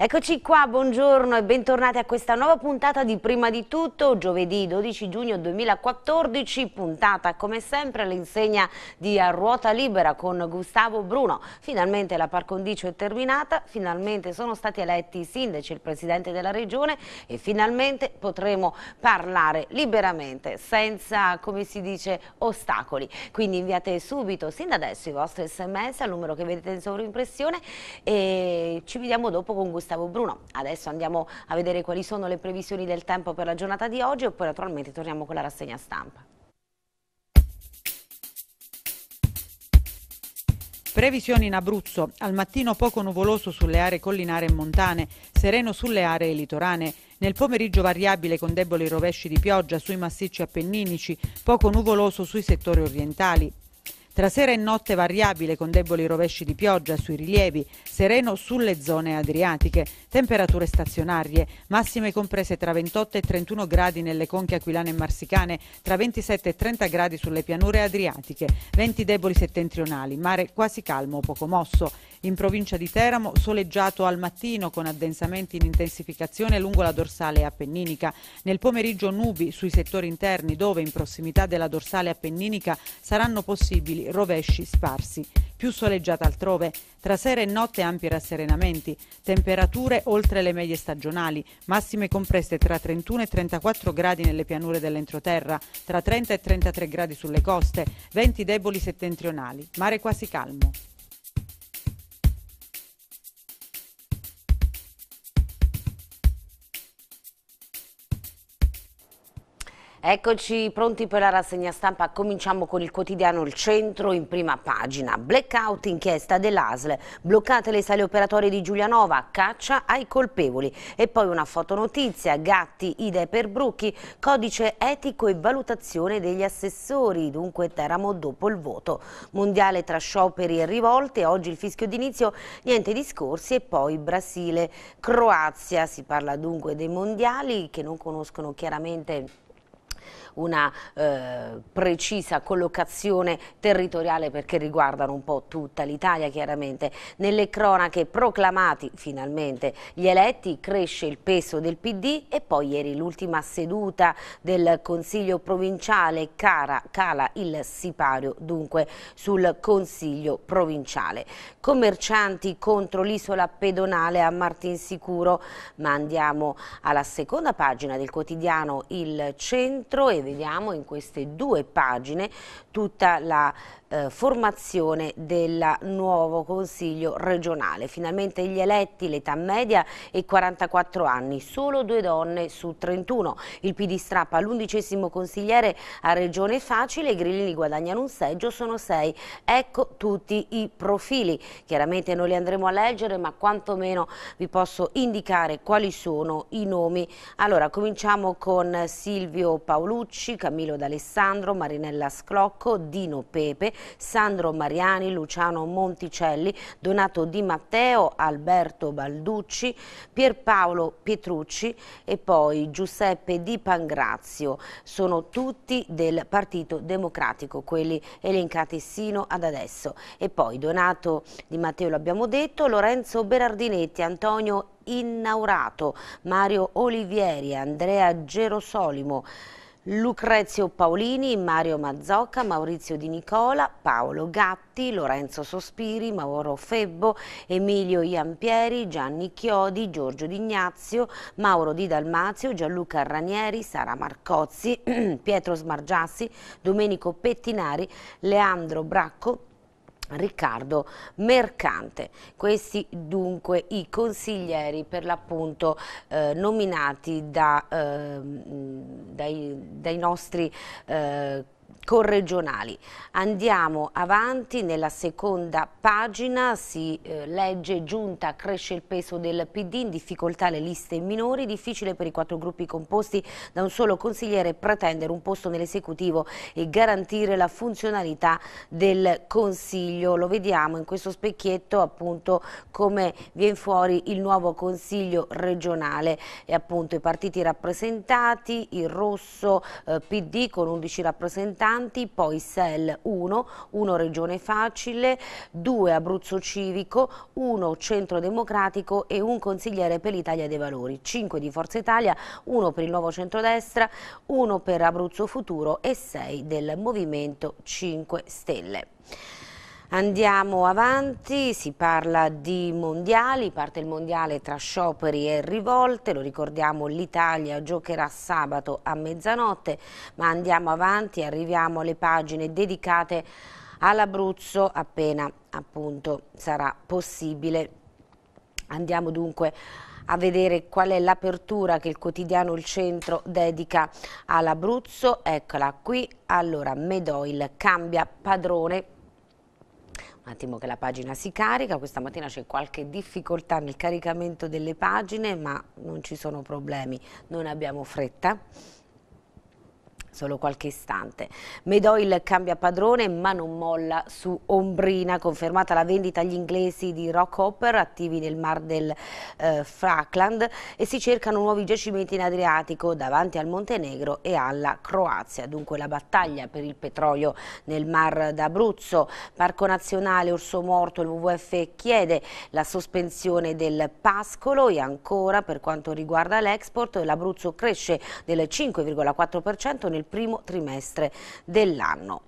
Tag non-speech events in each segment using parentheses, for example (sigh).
Eccoci qua, buongiorno e bentornati a questa nuova puntata di Prima di Tutto, giovedì 12 giugno 2014, puntata come sempre all'insegna di A Ruota Libera con Gustavo Bruno. Finalmente la par condicio è terminata, finalmente sono stati eletti i sindaci, il presidente della regione e finalmente potremo parlare liberamente, senza, come si dice, ostacoli. Quindi inviate subito, sin da adesso, i vostri sms al numero che vedete in sovrimpressione e ci vediamo dopo con Gustavo stavo Bruno. Adesso andiamo a vedere quali sono le previsioni del tempo per la giornata di oggi e poi naturalmente torniamo con la rassegna stampa. Previsioni in Abruzzo, al mattino poco nuvoloso sulle aree collinare e montane, sereno sulle aree litorane. nel pomeriggio variabile con deboli rovesci di pioggia sui massicci appenninici, poco nuvoloso sui settori orientali, tra sera e notte variabile con deboli rovesci di pioggia sui rilievi, sereno sulle zone adriatiche, temperature stazionarie, massime comprese tra 28 e 31 gradi nelle conche aquilane e marsicane, tra 27 e 30 gradi sulle pianure adriatiche, venti deboli settentrionali, mare quasi calmo o poco mosso. In provincia di Teramo soleggiato al mattino con addensamenti in intensificazione lungo la dorsale appenninica. Nel pomeriggio nubi sui settori interni dove in prossimità della dorsale appenninica saranno possibili rovesci sparsi. Più soleggiata altrove, tra sera e notte ampi rasserenamenti, temperature oltre le medie stagionali, massime compresse tra 31 e 34 gradi nelle pianure dell'entroterra, tra 30 e 33 gradi sulle coste, venti deboli settentrionali, mare quasi calmo. Eccoci pronti per la rassegna stampa, cominciamo con il quotidiano Il Centro in prima pagina. Blackout inchiesta dell'ASL, bloccate le sale operatorie di Giulianova, caccia ai colpevoli. E poi una fotonotizia, gatti, idee per Brucchi, codice etico e valutazione degli assessori, dunque Teramo dopo il voto. Mondiale tra scioperi e rivolte, oggi il fischio d'inizio, niente discorsi e poi Brasile, Croazia, si parla dunque dei mondiali che non conoscono chiaramente una eh, precisa collocazione territoriale perché riguardano un po' tutta l'Italia chiaramente. Nelle cronache proclamati finalmente gli eletti cresce il peso del PD e poi ieri l'ultima seduta del Consiglio provinciale cara, cala il sipario dunque sul Consiglio provinciale. Commercianti contro l'isola pedonale a Martinsicuro ma andiamo alla seconda pagina del quotidiano Il Centro e vediamo in queste due pagine tutta la eh, formazione del nuovo Consiglio regionale. Finalmente gli eletti, l'età media è 44 anni, solo due donne su 31. Il PD strappa l'undicesimo consigliere a Regione Facile, i grillini guadagnano un seggio, sono sei. Ecco tutti i profili. Chiaramente non li andremo a leggere, ma quantomeno vi posso indicare quali sono i nomi. Allora, cominciamo con Silvio Paolucci, Camillo D'Alessandro, Marinella Sclocco, Dino Pepe, Sandro Mariani, Luciano Monticelli, Donato Di Matteo, Alberto Balducci, Pierpaolo Pietrucci e poi Giuseppe Di Pangrazio. Sono tutti del Partito Democratico, quelli elencati sino ad adesso. E poi Donato Di Matteo, l'abbiamo detto, Lorenzo Berardinetti, Antonio Innaurato, Mario Olivieri, Andrea Gerosolimo, Lucrezio Paolini, Mario Mazzocca, Maurizio Di Nicola, Paolo Gatti, Lorenzo Sospiri, Mauro Febbo, Emilio Iampieri, Gianni Chiodi, Giorgio D'Ignazio, Mauro Di Dalmazio, Gianluca Ranieri, Sara Marcozzi, (clears throat) Pietro Smargiassi, Domenico Pettinari, Leandro Bracco, Riccardo Mercante. Questi dunque i consiglieri per l'appunto eh, nominati da, eh, dai, dai, nostri eh, corregionali. Andiamo avanti, nella seconda pagina si eh, legge giunta, cresce il peso del PD, in difficoltà le liste minori, difficile per i quattro gruppi composti da un solo consigliere pretendere un posto nell'esecutivo e garantire la funzionalità del Consiglio. Lo vediamo in questo specchietto appunto come viene fuori il nuovo Consiglio regionale e appunto i partiti rappresentati, il rosso eh, PD con 11 rappresentanti, Santi, poi SEL 1, 1 Regione Facile, 2 Abruzzo Civico, 1 Centro Democratico e 1 consigliere per l'Italia dei Valori, 5 di Forza Italia, 1 per il Nuovo Centrodestra, 1 per Abruzzo Futuro e 6 del Movimento 5 Stelle. Andiamo avanti, si parla di mondiali, parte il mondiale tra scioperi e rivolte, lo ricordiamo l'Italia giocherà sabato a mezzanotte, ma andiamo avanti, arriviamo alle pagine dedicate all'Abruzzo appena appunto sarà possibile. Andiamo dunque a vedere qual è l'apertura che il quotidiano Il Centro dedica all'Abruzzo, eccola qui, allora Medoil cambia padrone un attimo che la pagina si carica, questa mattina c'è qualche difficoltà nel caricamento delle pagine ma non ci sono problemi, non abbiamo fretta solo qualche istante. Medoil cambia padrone ma non molla su Ombrina, confermata la vendita agli inglesi di rock hopper attivi nel mar del eh, Falkland e si cercano nuovi giacimenti in Adriatico davanti al Montenegro e alla Croazia. Dunque la battaglia per il petrolio nel mar d'Abruzzo, Parco Nazionale Orso Morto, il WWF chiede la sospensione del pascolo e ancora per quanto riguarda l'export l'Abruzzo cresce del 5,4% nel primo trimestre dell'anno.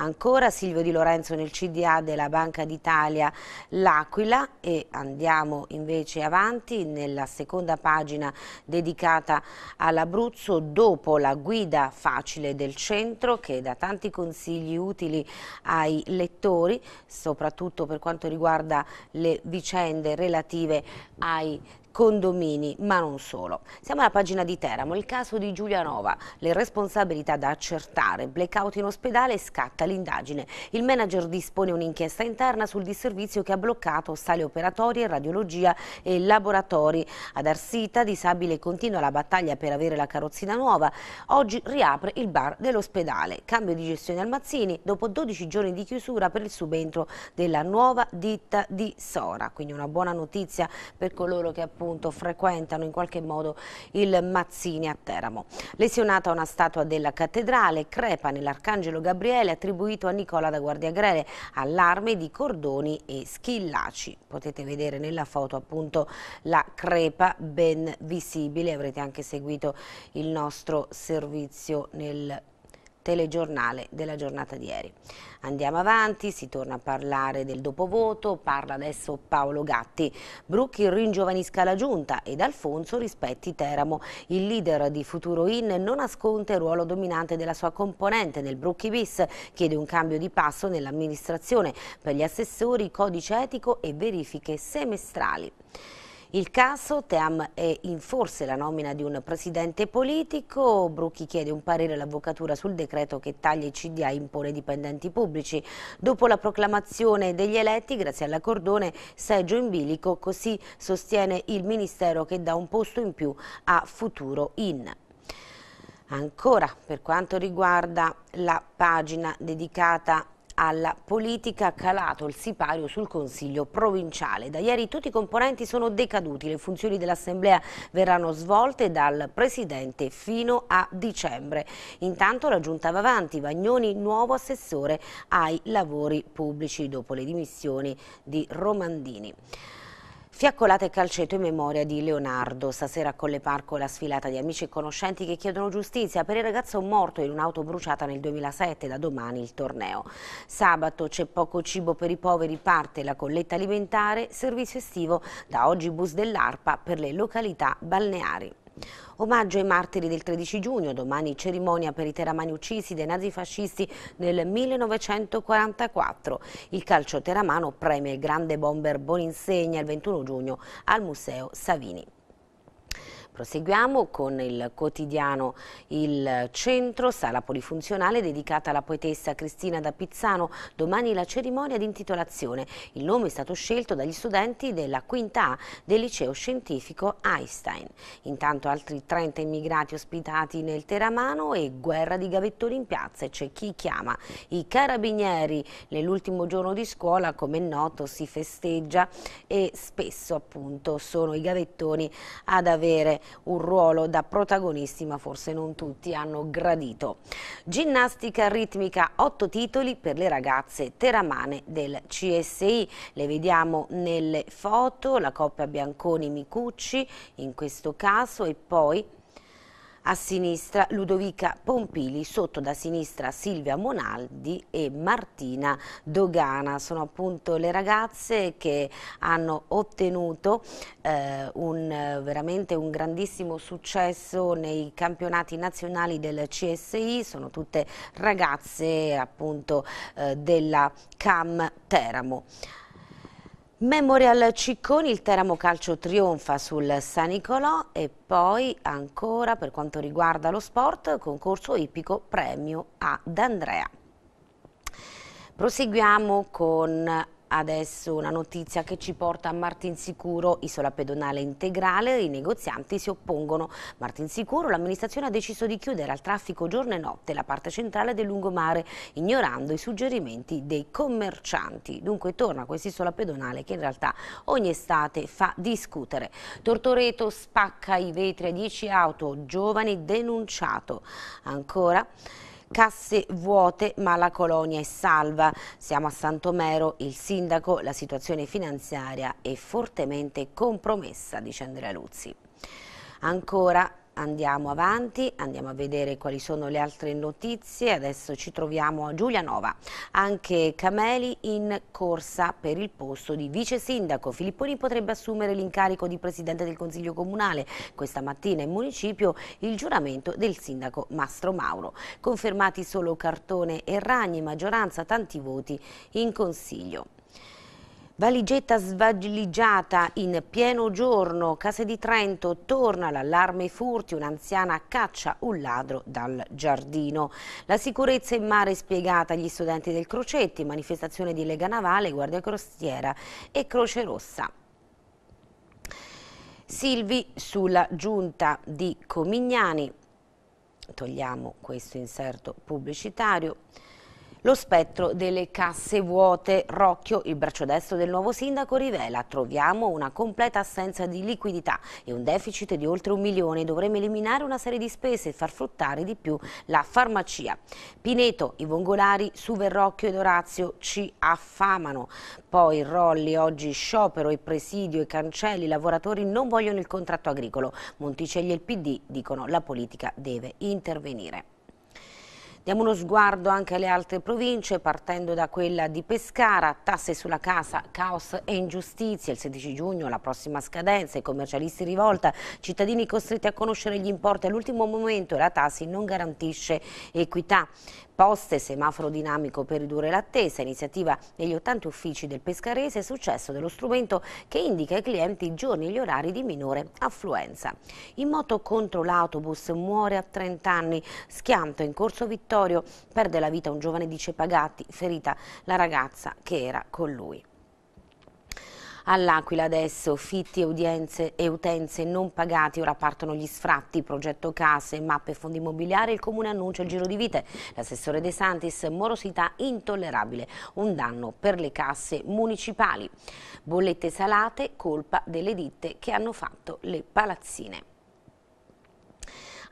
Ancora Silvio Di Lorenzo nel CDA della Banca d'Italia L'Aquila e andiamo invece avanti nella seconda pagina dedicata all'Abruzzo dopo la guida facile del centro che dà tanti consigli utili ai lettori soprattutto per quanto riguarda le vicende relative ai condomini, ma non solo. Siamo alla pagina di Teramo, il caso di Giulianova, le responsabilità da accertare, blackout in ospedale e scatta l'indagine. Il manager dispone un'inchiesta interna sul disservizio che ha bloccato sale operatorie, radiologia e laboratori. Ad Arsita, disabile, continua la battaglia per avere la carrozzina nuova. Oggi riapre il bar dell'ospedale. Cambio di gestione al Mazzini dopo 12 giorni di chiusura per il subentro della nuova ditta di Sora. Quindi una buona notizia per coloro che appunto appunto frequentano in qualche modo il Mazzini a Teramo. Lesionata una statua della cattedrale, crepa nell'Arcangelo Gabriele attribuito a Nicola da Guardiagrele, allarme di cordoni e schillaci. Potete vedere nella foto appunto la crepa ben visibile, avrete anche seguito il nostro servizio nel telegiornale della giornata di ieri. Andiamo avanti, si torna a parlare del dopovoto, parla adesso Paolo Gatti. Brucchi ringiovanisca la giunta ed Alfonso rispetti Teramo. Il leader di Futuro In non asconta il ruolo dominante della sua componente nel Brucchi bis, chiede un cambio di passo nell'amministrazione per gli assessori, codice etico e verifiche semestrali. Il caso Team è in forse la nomina di un presidente politico, Brucchi chiede un parere all'avvocatura sul decreto che taglia i CDA impone dipendenti pubblici. Dopo la proclamazione degli eletti, grazie alla Cordone, seggio in bilico, così sostiene il Ministero che dà un posto in più a Futuro In. Ancora per quanto riguarda la pagina dedicata alla politica calato il sipario sul Consiglio provinciale. Da ieri tutti i componenti sono decaduti, le funzioni dell'Assemblea verranno svolte dal Presidente fino a dicembre. Intanto la Giunta va avanti, Vagnoni nuovo assessore ai lavori pubblici dopo le dimissioni di Romandini. Fiaccolata e calcetto in memoria di Leonardo. Stasera a Colle Parco la sfilata di amici e conoscenti che chiedono giustizia per il ragazzo morto in un'auto bruciata nel 2007. Da domani il torneo. Sabato c'è poco cibo per i poveri, parte la colletta alimentare, servizio estivo, da oggi bus dell'ARPA per le località balneari. Omaggio ai martiri del 13 giugno, domani cerimonia per i teramani uccisi dai nazifascisti nel 1944. Il calcio teramano premia il grande bomber Boninsegna il 21 giugno al Museo Savini. Proseguiamo con il quotidiano Il Centro, sala polifunzionale dedicata alla poetessa Cristina da Pizzano. Domani la cerimonia di intitolazione. Il nome è stato scelto dagli studenti della quinta A del liceo scientifico Einstein. Intanto altri 30 immigrati ospitati nel Teramano e guerra di gavettoni in piazza. E c'è chi chiama i carabinieri. Nell'ultimo giorno di scuola, come è noto, si festeggia e spesso appunto sono i gavettoni ad avere un ruolo da protagonisti ma forse non tutti hanno gradito. Ginnastica ritmica, otto titoli per le ragazze teramane del CSI, le vediamo nelle foto, la coppia Bianconi-Micucci in questo caso e poi a sinistra Ludovica Pompili, sotto da sinistra Silvia Monaldi e Martina Dogana. Sono appunto le ragazze che hanno ottenuto eh, un, veramente un grandissimo successo nei campionati nazionali del CSI, sono tutte ragazze appunto eh, della CAM Teramo. Memorial Cicconi, il Teramo Calcio trionfa sul San Nicolò e poi ancora per quanto riguarda lo sport, concorso ippico premio ad Andrea. Proseguiamo con Adesso una notizia che ci porta a Martinsicuro, isola pedonale integrale, i negozianti si oppongono. Martinsicuro, l'amministrazione ha deciso di chiudere al traffico giorno e notte la parte centrale del lungomare, ignorando i suggerimenti dei commercianti. Dunque torna quest'isola pedonale che in realtà ogni estate fa discutere. Tortoreto spacca i vetri a 10 auto, giovani denunciato. Ancora casse vuote ma la colonia è salva. Siamo a Santomero, il sindaco, la situazione finanziaria è fortemente compromessa, dice Andrea Luzzi. Ancora Andiamo avanti, andiamo a vedere quali sono le altre notizie. Adesso ci troviamo a Giulianova. Anche Cameli in corsa per il posto di vice sindaco. Filipponi potrebbe assumere l'incarico di presidente del Consiglio Comunale. Questa mattina in municipio il giuramento del sindaco Mastro Mauro. Confermati solo Cartone e Ragni, maggioranza tanti voti in consiglio. Valigetta svaligiata in pieno giorno, Case di Trento, torna l'allarme furti, un'anziana caccia un ladro dal giardino. La sicurezza in mare spiegata agli studenti del Crocetti, manifestazione di Lega Navale, Guardia Costiera e Croce Rossa. Silvi sulla giunta di Comignani, togliamo questo inserto pubblicitario. Lo spettro delle casse vuote, Rocchio, il braccio destro del nuovo sindaco, rivela troviamo una completa assenza di liquidità e un deficit di oltre un milione. Dovremmo eliminare una serie di spese e far fruttare di più la farmacia. Pineto, i vongolari su Verrocchio ed Orazio ci affamano. Poi Rolli, oggi sciopero e presidio, e cancelli, i lavoratori non vogliono il contratto agricolo. Monticelli e il PD dicono la politica deve intervenire. Diamo uno sguardo anche alle altre province, partendo da quella di Pescara, tasse sulla casa, caos e ingiustizie. Il 16 giugno la prossima scadenza, i commercialisti rivolta, cittadini costretti a conoscere gli importi all'ultimo momento e la tassi non garantisce equità poste, semaforo dinamico per ridurre l'attesa, iniziativa negli 80 uffici del Pescarese, successo dello strumento che indica ai clienti i giorni e gli orari di minore affluenza. In moto contro l'autobus muore a 30 anni, schianto in Corso Vittorio, perde la vita un giovane di Cepagatti, ferita la ragazza che era con lui. All'Aquila adesso fitti e, udienze, e utenze non pagati, ora partono gli sfratti, progetto case, mappe, e fondi immobiliari, il Comune annuncia il giro di vite. L'assessore De Santis, morosità intollerabile, un danno per le casse municipali. Bollette salate, colpa delle ditte che hanno fatto le palazzine.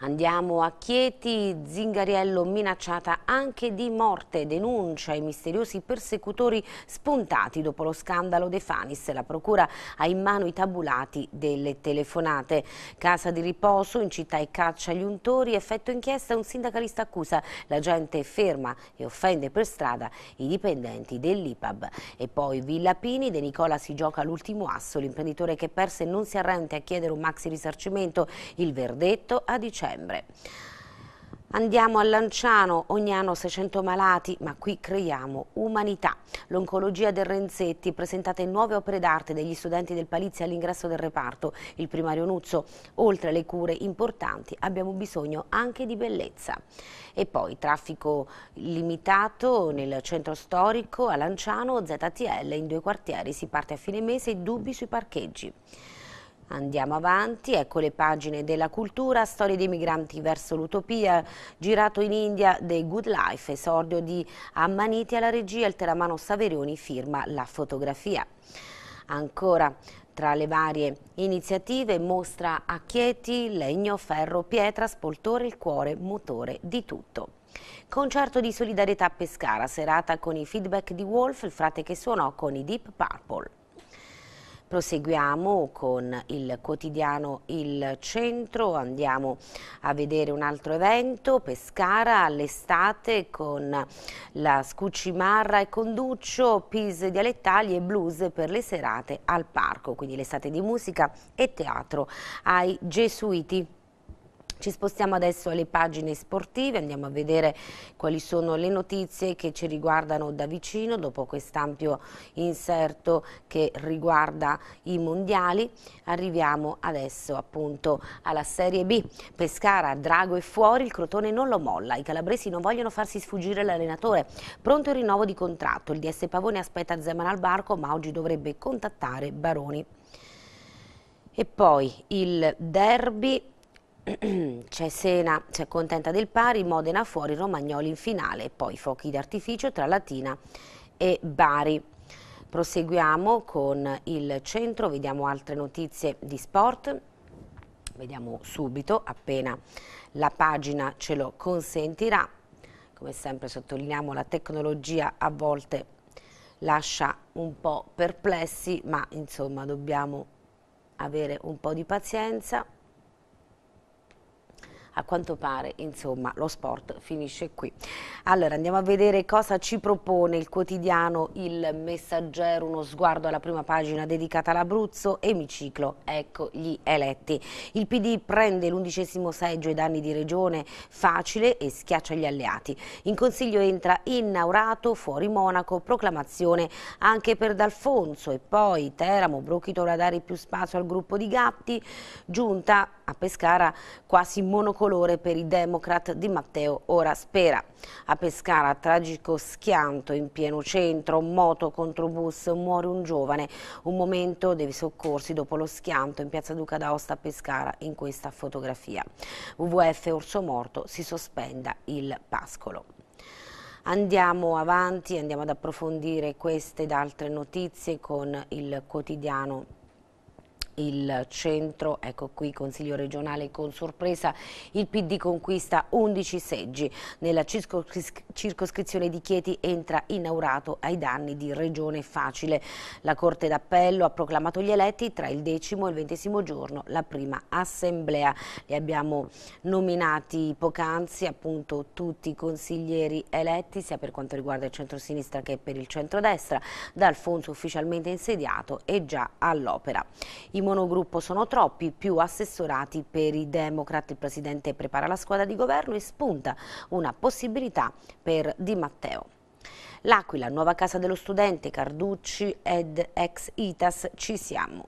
Andiamo a Chieti, Zingariello minacciata anche di morte, denuncia i misteriosi persecutori spuntati dopo lo scandalo De Fanis. La procura ha in mano i tabulati delle telefonate. Casa di riposo in città e caccia agli untori, effetto inchiesta, un sindacalista accusa la gente ferma e offende per strada i dipendenti dell'IPAB. E poi Villa Pini, De Nicola si gioca l'ultimo asso, l'imprenditore che perse non si arrende a chiedere un maxi risarcimento. Il verdetto a dicembre dicembre. Andiamo a Lanciano, ogni anno 600 malati, ma qui creiamo umanità. L'oncologia del Renzetti, presentate nuove opere d'arte degli studenti del Palizzi all'ingresso del reparto. Il primario Nuzzo, oltre alle cure importanti, abbiamo bisogno anche di bellezza. E poi traffico limitato nel centro storico, a Lanciano, ZTL, in due quartieri. Si parte a fine mese dubbi sui parcheggi. Andiamo avanti, ecco le pagine della cultura, storie dei migranti verso l'utopia, girato in India The Good Life, esordio di Ammaniti alla regia, il teramano Saverioni firma la fotografia. Ancora, tra le varie iniziative, mostra a Chieti, legno, ferro, pietra, spoltore, il cuore, motore di tutto. Concerto di solidarietà a Pescara, serata con i feedback di Wolf, il frate che suonò con i Deep Purple. Proseguiamo con il quotidiano Il Centro, andiamo a vedere un altro evento, Pescara all'estate con la Scucimarra e Conduccio, Pis dialettali e blues per le serate al parco, quindi l'estate di musica e teatro ai Gesuiti. Ci spostiamo adesso alle pagine sportive, andiamo a vedere quali sono le notizie che ci riguardano da vicino dopo quest'ampio inserto che riguarda i mondiali. Arriviamo adesso appunto alla Serie B. Pescara, Drago è fuori, il Crotone non lo molla, i calabresi non vogliono farsi sfuggire l'allenatore. Pronto il rinnovo di contratto, il DS Pavone aspetta Zeman al barco ma oggi dovrebbe contattare Baroni. E poi il derby (clears throat) c'è Sena, si accontenta del pari, Modena fuori, Romagnoli in finale, poi fuochi d'artificio tra Latina e Bari. Proseguiamo con il centro, vediamo altre notizie di sport, vediamo subito appena la pagina ce lo consentirà. Come sempre sottolineiamo la tecnologia a volte lascia un po' perplessi, ma insomma dobbiamo avere un po' di pazienza a quanto pare insomma lo sport finisce qui. Allora andiamo a vedere cosa ci propone il quotidiano Il Messaggero, uno sguardo alla prima pagina dedicata all'Abruzzo, emiciclo, ecco gli eletti. Il PD prende l'undicesimo seggio ai danni di Regione facile e schiaccia gli alleati. In Consiglio entra innaurato fuori Monaco, proclamazione anche per D'Alfonso e poi Teramo, Brocchi torna a dare più spazio al gruppo di gatti, giunta a Pescara quasi monocolore per i democrat di Matteo Ora Spera. A Pescara tragico schianto in pieno centro, moto contro bus, muore un giovane. Un momento dei soccorsi dopo lo schianto in piazza Duca d'Aosta a Pescara in questa fotografia. WWF Orso Morto si sospenda il pascolo. Andiamo avanti, andiamo ad approfondire queste ed altre notizie con il quotidiano il centro, ecco qui Consiglio regionale con sorpresa, il PD conquista 11 seggi, nella circoscrizione di Chieti entra inaugurato ai danni di Regione Facile. La Corte d'Appello ha proclamato gli eletti tra il decimo e il ventesimo giorno la prima assemblea. Li abbiamo nominati poc'anzi appunto tutti i consiglieri eletti sia per quanto riguarda il centro-sinistra che per il centro-destra. D'Alfonso ufficialmente insediato e già all'opera. I monogruppo sono troppi, più assessorati per i Democrat. Il presidente prepara la squadra di governo e spunta una possibilità per Di Matteo. L'Aquila, nuova casa dello studente, Carducci ed ex ITAS, ci siamo.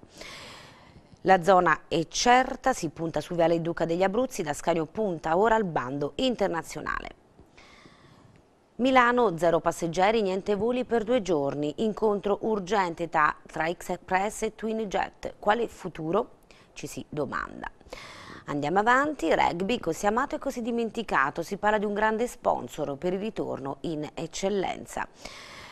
La zona è certa, si punta su Viale Duca degli Abruzzi, da Dascanio punta ora al bando internazionale. Milano, zero passeggeri, niente voli per due giorni. Incontro urgente tra X-Express e TwinJet. Quale futuro? Ci si domanda. Andiamo avanti, rugby così amato e così dimenticato, si parla di un grande sponsor per il ritorno in eccellenza.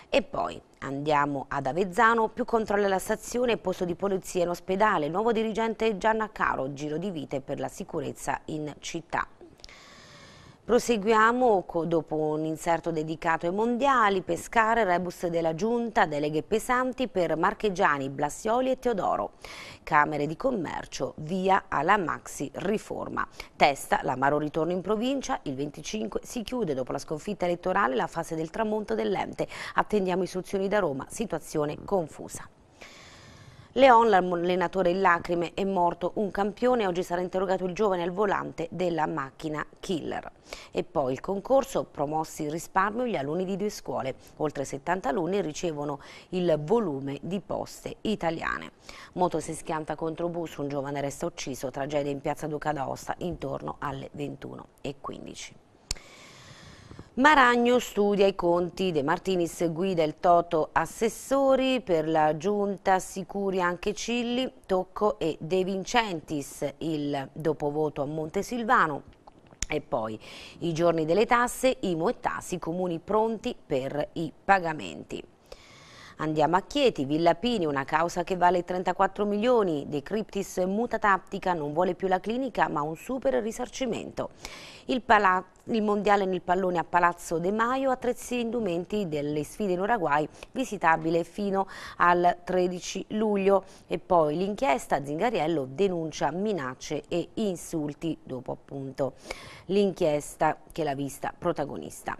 E poi andiamo ad Avezzano, più controlli alla stazione, posto di polizia in ospedale, nuovo dirigente Gianna Caro, giro di vite per la sicurezza in città. Proseguiamo dopo un inserto dedicato ai mondiali, Pescare, Rebus della Giunta, deleghe pesanti per Marchegiani, Blasioli e Teodoro. Camere di commercio, via alla maxi riforma. Testa, l'amaro ritorno in provincia, il 25 si chiude dopo la sconfitta elettorale la fase del tramonto dell'ente. Attendiamo istruzioni da Roma, situazione confusa. Leon, l'allenatore in lacrime, è morto un campione. Oggi sarà interrogato il giovane al volante della macchina killer. E poi il concorso promossi il risparmio gli alunni di due scuole. Oltre 70 alunni ricevono il volume di poste italiane. Moto si schianta contro bus, un giovane resta ucciso. Tragedia in piazza Duca d'Aosta intorno alle 21.15. Maragno studia i conti, De Martinis guida il Toto assessori, per la giunta sicuri anche Cilli, Tocco e De Vincentis, il dopovoto a Montesilvano. E poi i giorni delle tasse, IMO e Tasi, comuni pronti per i pagamenti. Andiamo a Chieti, Villapini, una causa che vale 34 milioni, De Criptis muta tattica, non vuole più la clinica ma un super risarcimento. Il palazzo il mondiale nel pallone a Palazzo De Maio, attrezzi e indumenti delle sfide in Uruguay, visitabile fino al 13 luglio. E poi l'inchiesta Zingariello denuncia minacce e insulti dopo appunto l'inchiesta che l'ha vista protagonista.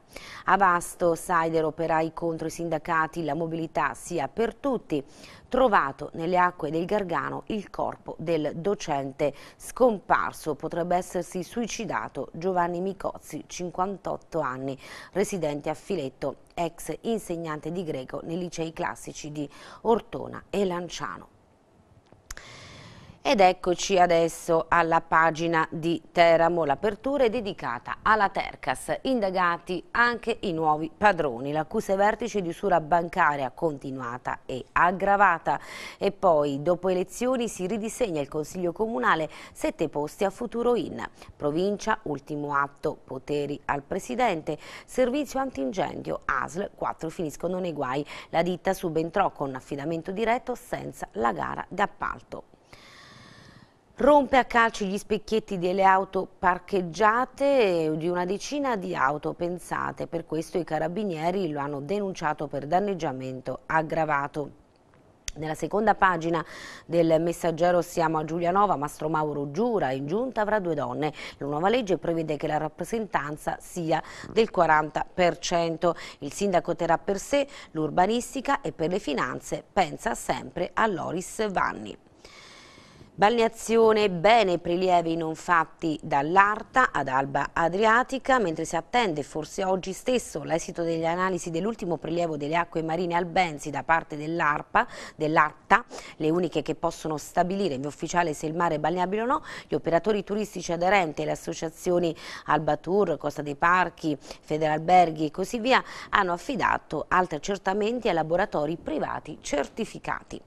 Avasto, Sider, operai contro i sindacati, la mobilità sia per tutti trovato nelle acque del Gargano il corpo del docente scomparso, potrebbe essersi suicidato Giovanni Micozzi, 58 anni, residente a Filetto, ex insegnante di greco nei licei classici di Ortona e Lanciano. Ed eccoci adesso alla pagina di Teramo. L'apertura è dedicata alla Tercas, indagati anche i nuovi padroni. L'accusa ai vertici di usura bancaria continuata e aggravata. E poi, dopo elezioni, si ridisegna il Consiglio Comunale, sette posti a futuro in. Provincia, ultimo atto, poteri al Presidente, servizio antincendio, ASL, quattro finiscono nei guai. La ditta subentrò con affidamento diretto senza la gara d'appalto. Rompe a calci gli specchietti delle auto parcheggiate eh, di una decina di auto pensate, per questo i carabinieri lo hanno denunciato per danneggiamento aggravato. Nella seconda pagina del messaggero siamo a Giulianova, Mastro Mauro giura, in giunta avrà due donne. La nuova legge prevede che la rappresentanza sia del 40%. Il sindaco terrà per sé l'urbanistica e per le finanze pensa sempre a Loris Vanni. Balneazione bene prelievi non fatti dall'Arta ad Alba Adriatica, mentre si attende forse oggi stesso l'esito delle analisi dell'ultimo prelievo delle acque marine albensi da parte dell'ARPA, dell'Arta, le uniche che possono stabilire in via ufficiale se il mare è balneabile o no, gli operatori turistici aderenti alle associazioni Alba Tour, Costa dei Parchi, Federalberghi e così via hanno affidato altri accertamenti a laboratori privati certificati.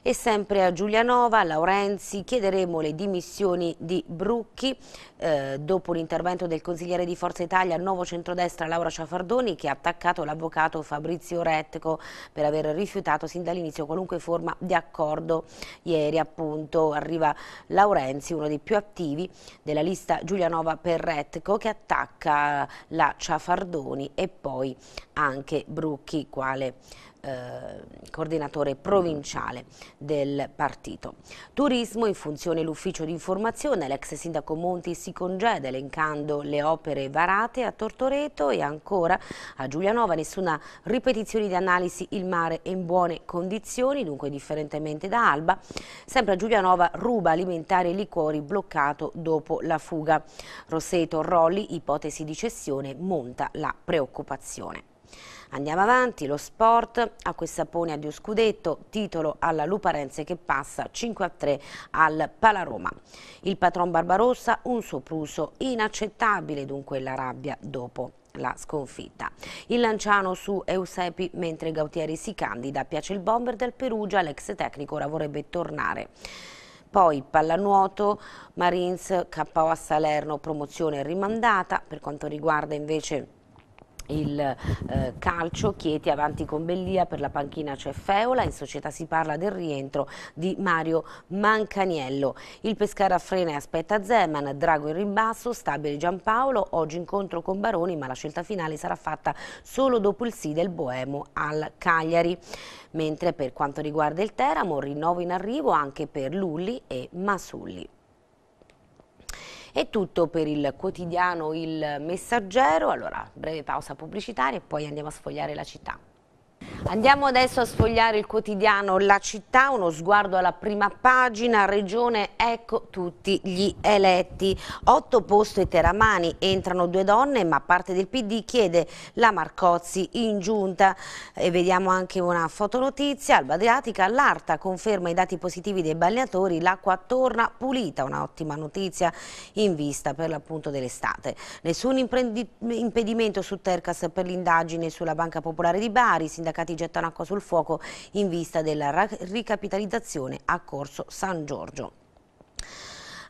E sempre a Giulianova, Laurenzi, chiederemo le dimissioni di Brucchi eh, dopo l'intervento del consigliere di Forza Italia Nuovo Centrodestra Laura Ciafardoni che ha attaccato l'avvocato Fabrizio Retco per aver rifiutato sin dall'inizio qualunque forma di accordo. Ieri appunto arriva Laurenzi, uno dei più attivi della lista Giulianova per Retco che attacca la Ciafardoni e poi anche Brucchi quale eh, coordinatore provinciale del partito. Turismo, in funzione l'ufficio di informazione, l'ex sindaco Monti si congeda elencando le opere varate a Tortoreto e ancora a Giulianova, nessuna ripetizione di analisi, il mare è in buone condizioni, dunque differentemente da Alba, sempre a Giulianova ruba alimentare e liquori bloccato dopo la fuga. Rosseto Rolli, ipotesi di cessione, monta la preoccupazione. Andiamo avanti, lo sport, a Pone a Dio Scudetto, titolo alla Luparense che passa 5-3 a al Palaroma. Il patron Barbarossa un sopruso inaccettabile dunque la rabbia dopo la sconfitta. Il Lanciano su Eusepi mentre Gautieri si candida, piace il bomber del Perugia, l'ex tecnico ora vorrebbe tornare. Poi pallanuoto, Marins KO a Salerno, promozione rimandata, per quanto riguarda invece il eh, calcio, Chieti avanti con Bellia per la panchina c'è Feola, in società si parla del rientro di Mario Mancaniello. Il Pescara frena e aspetta Zeman, Drago in ribasso, stabile Giampaolo, oggi incontro con Baroni ma la scelta finale sarà fatta solo dopo il sì del Boemo al Cagliari. Mentre per quanto riguarda il Teramo, rinnovo in arrivo anche per Lulli e Masulli. È tutto per il quotidiano Il Messaggero, allora breve pausa pubblicitaria e poi andiamo a sfogliare la città. Andiamo adesso a sfogliare il quotidiano La Città, uno sguardo alla prima pagina, Regione, ecco tutti gli eletti. Otto e teramani, entrano due donne ma parte del PD chiede la Marcozzi in giunta. E vediamo anche una fotonotizia, Alba Adriatica, l'Arta conferma i dati positivi dei balneatori, l'acqua torna pulita, un'ottima notizia in vista per l'appunto dell'estate. Nessun impedimento su Tercas per l'indagine sulla Banca Popolare di Bari, sindacato sindacati gettano acqua sul fuoco in vista della ricapitalizzazione a Corso San Giorgio.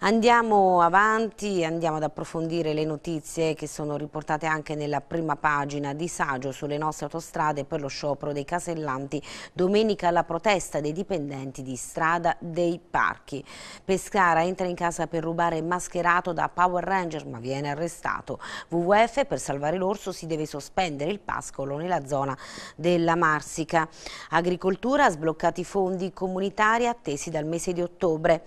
Andiamo avanti, andiamo ad approfondire le notizie che sono riportate anche nella prima pagina di Sagio sulle nostre autostrade per lo sciopero dei casellanti. Domenica la protesta dei dipendenti di strada dei parchi. Pescara entra in casa per rubare mascherato da Power Ranger ma viene arrestato. WWF per salvare l'orso si deve sospendere il pascolo nella zona della Marsica. Agricoltura sbloccati fondi comunitari attesi dal mese di ottobre.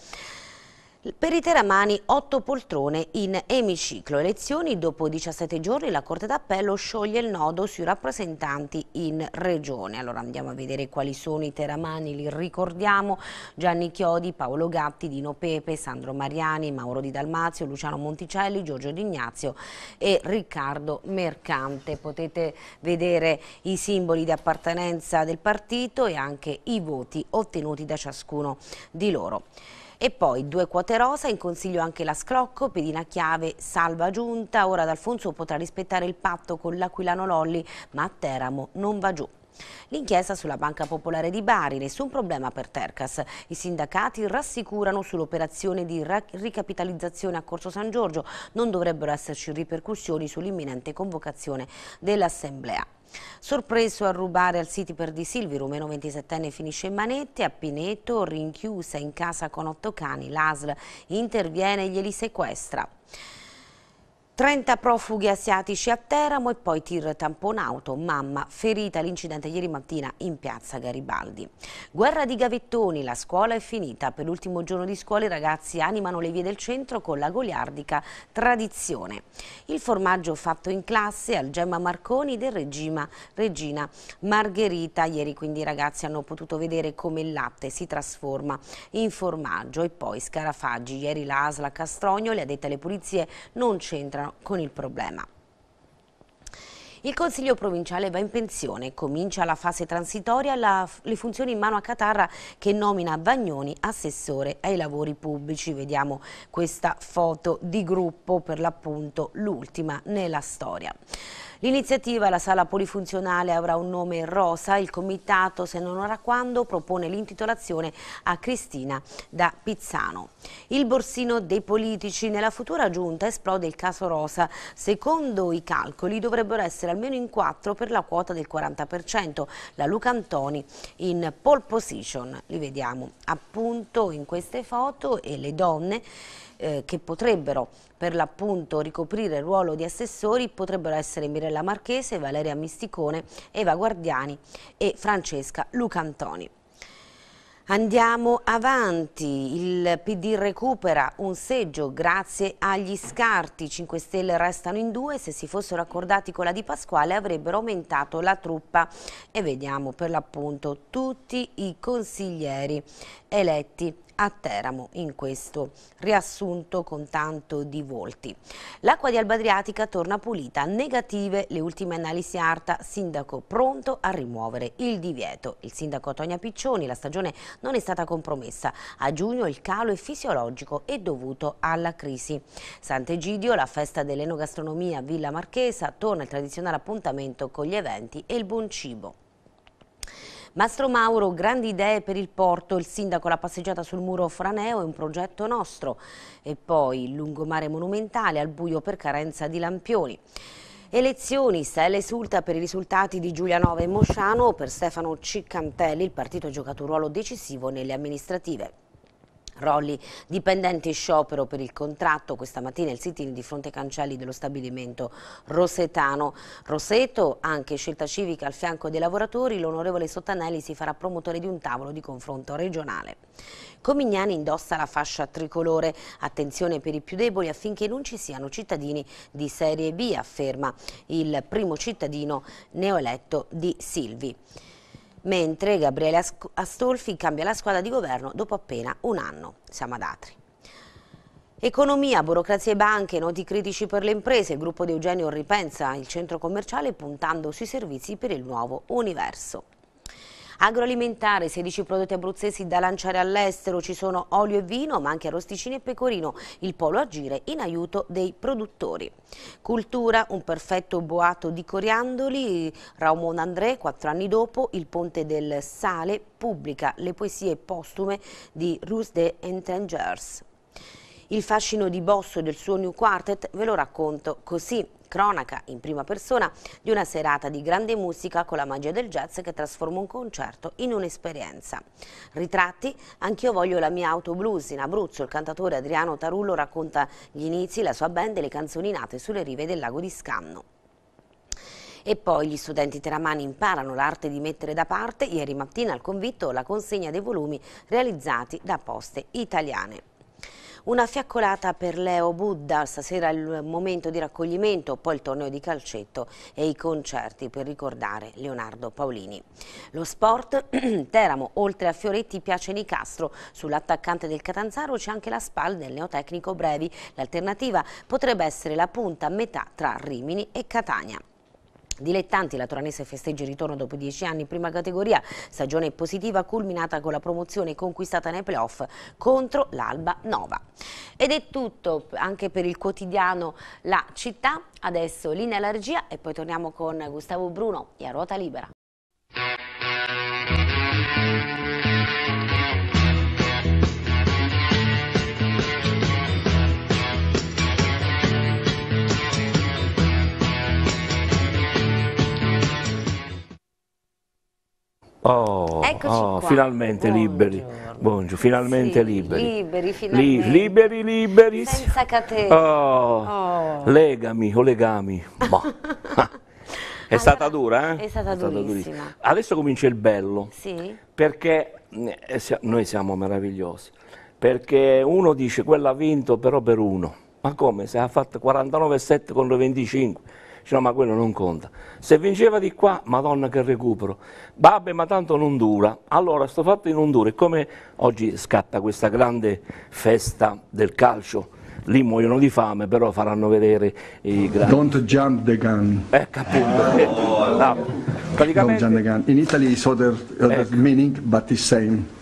Per i teramani 8 poltrone in emiciclo. Elezioni dopo 17 giorni la Corte d'Appello scioglie il nodo sui rappresentanti in regione. Allora andiamo a vedere quali sono i teramani, li ricordiamo. Gianni Chiodi, Paolo Gatti, Dino Pepe, Sandro Mariani, Mauro Di Dalmazio, Luciano Monticelli, Giorgio D'Ignazio e Riccardo Mercante. Potete vedere i simboli di appartenenza del partito e anche i voti ottenuti da ciascuno di loro. E poi due quote rosa, in consiglio anche la Sclocco, pedina chiave, salva giunta. Ora D'Alfonso potrà rispettare il patto con l'Aquilano Lolli, ma a Teramo non va giù. L'inchiesta sulla Banca Popolare di Bari, nessun problema per Tercas. I sindacati rassicurano sull'operazione di ricapitalizzazione a Corso San Giorgio. Non dovrebbero esserci ripercussioni sull'imminente convocazione dell'Assemblea. Sorpreso a rubare al City per Di Silvi, rumeno 27enne finisce in manette, a Pineto rinchiusa in casa con otto cani, l'ASL interviene e glieli sequestra. 30 profughi asiatici a Teramo e poi tir tamponauto, mamma ferita l'incidente ieri mattina in piazza Garibaldi. Guerra di gavettoni, la scuola è finita. Per l'ultimo giorno di scuola i ragazzi animano le vie del centro con la goliardica tradizione. Il formaggio fatto in classe al Gemma Marconi del Regima, Regina Margherita. Ieri quindi i ragazzi hanno potuto vedere come il latte si trasforma in formaggio e poi scarafaggi. Ieri l'asla ASLA Castrogno, le dette alle pulizie, non c'entrano con il problema. Il Consiglio provinciale va in pensione, comincia la fase transitoria, la, le funzioni in mano a Catarra che nomina Bagnoni assessore ai lavori pubblici. Vediamo questa foto di gruppo, per l'appunto l'ultima nella storia. L'iniziativa La Sala Polifunzionale avrà un nome rosa, il comitato se non ora quando propone l'intitolazione a Cristina da Pizzano. Il borsino dei politici nella futura giunta esplode il caso rosa. Secondo i calcoli dovrebbero essere almeno in quattro per la quota del 40%, la Luca Antoni in pole position. Li vediamo appunto in queste foto e le donne eh, che potrebbero per l'appunto ricoprire il ruolo di assessori potrebbero essere Mirella Marchese, Valeria Misticone, Eva Guardiani e Francesca Lucantoni. Andiamo avanti, il PD recupera un seggio grazie agli scarti, 5 Stelle restano in due, se si fossero accordati con la di Pasquale avrebbero aumentato la truppa e vediamo per l'appunto tutti i consiglieri eletti a Teramo in questo riassunto con tanto di volti. L'acqua di Alba Adriatica torna pulita, negative le ultime analisi ARTA, sindaco pronto a rimuovere il divieto. Il sindaco Tonia Piccioni, la stagione non è stata compromessa, a giugno il calo è fisiologico e dovuto alla crisi. Sant'Egidio, la festa dell'enogastronomia Villa Marchesa, torna il tradizionale appuntamento con gli eventi e il buon cibo. Mastro Mauro, grandi idee per il porto, il sindaco la passeggiata sul muro Franeo è un progetto nostro e poi il lungomare monumentale al buio per carenza di lampioni. Elezioni, Stella esulta per i risultati di Giulianova e Mosciano, per Stefano Ciccantelli il partito ha giocato un ruolo decisivo nelle amministrative. Rolli, dipendenti in sciopero per il contratto, questa mattina il sit di fronte ai cancelli dello stabilimento Rosetano. Roseto, anche scelta civica al fianco dei lavoratori, l'onorevole Sottanelli si farà promotore di un tavolo di confronto regionale. Comignani indossa la fascia tricolore, attenzione per i più deboli affinché non ci siano cittadini di serie B, afferma il primo cittadino neoeletto di Silvi mentre Gabriele Astolfi cambia la squadra di governo dopo appena un anno. Siamo ad Atri. Economia, burocrazia e banche, noti critici per le imprese, il gruppo di Eugenio ripensa il centro commerciale puntando sui servizi per il nuovo universo agroalimentare, 16 prodotti abruzzesi da lanciare all'estero, ci sono olio e vino ma anche arrosticini e pecorino, il polo agire in aiuto dei produttori. Cultura, un perfetto boato di coriandoli, Raumon André, quattro anni dopo, il ponte del sale pubblica le poesie postume di Ruse de Entangers. Il fascino di Bosso del suo New Quartet ve lo racconto così, cronaca in prima persona di una serata di grande musica con la magia del jazz che trasforma un concerto in un'esperienza. Ritratti, anch'io voglio la mia auto blues in Abruzzo, il cantatore Adriano Tarullo racconta gli inizi, la sua band e le canzoni nate sulle rive del lago di Scanno. E poi gli studenti teramani imparano l'arte di mettere da parte ieri mattina al convitto la consegna dei volumi realizzati da poste italiane. Una fiaccolata per Leo Buddha, stasera il momento di raccoglimento, poi il torneo di calcetto e i concerti per ricordare Leonardo Paolini. Lo sport, (clears throat) Teramo, oltre a Fioretti piace Nicastro, sull'attaccante del Catanzaro c'è anche la spalla del neotecnico Brevi, l'alternativa potrebbe essere la punta a metà tra Rimini e Catania dilettanti. La Toranese festeggia il ritorno dopo dieci anni in prima categoria, stagione positiva culminata con la promozione conquistata nei playoff contro l'Alba Nova. Ed è tutto anche per il quotidiano La Città, adesso linea alla e poi torniamo con Gustavo Bruno e a ruota libera. Oh, oh finalmente Buongiorno. liberi. Buongiorno, finalmente sì, liberi. Liberi, finalmente. Li, liberi, liberi. Senza catene. Oh, oh. Legami o legami. Boh. (laughs) È allora, stata dura, eh? È stata, è stata durissima. durissima. Adesso comincia il bello. Sì. Perché eh, noi siamo meravigliosi. Perché uno dice quella ha vinto però per uno. Ma come? Se ha fatto 49,7 contro 25 Dice, no, ma quello non conta. Se vinceva di qua, madonna che recupero. Vabbè, ma tanto non dura. Allora, sto fatto in non dura. E come oggi scatta questa grande festa del calcio, lì muoiono di fame, però faranno vedere i grandi. Don't jump the gun. Ecco, eh, appunto. Oh, (laughs) no. Oh, oh. Praticamente... Don't jump the gun. In Italy is other, other ecco. meaning, but it's same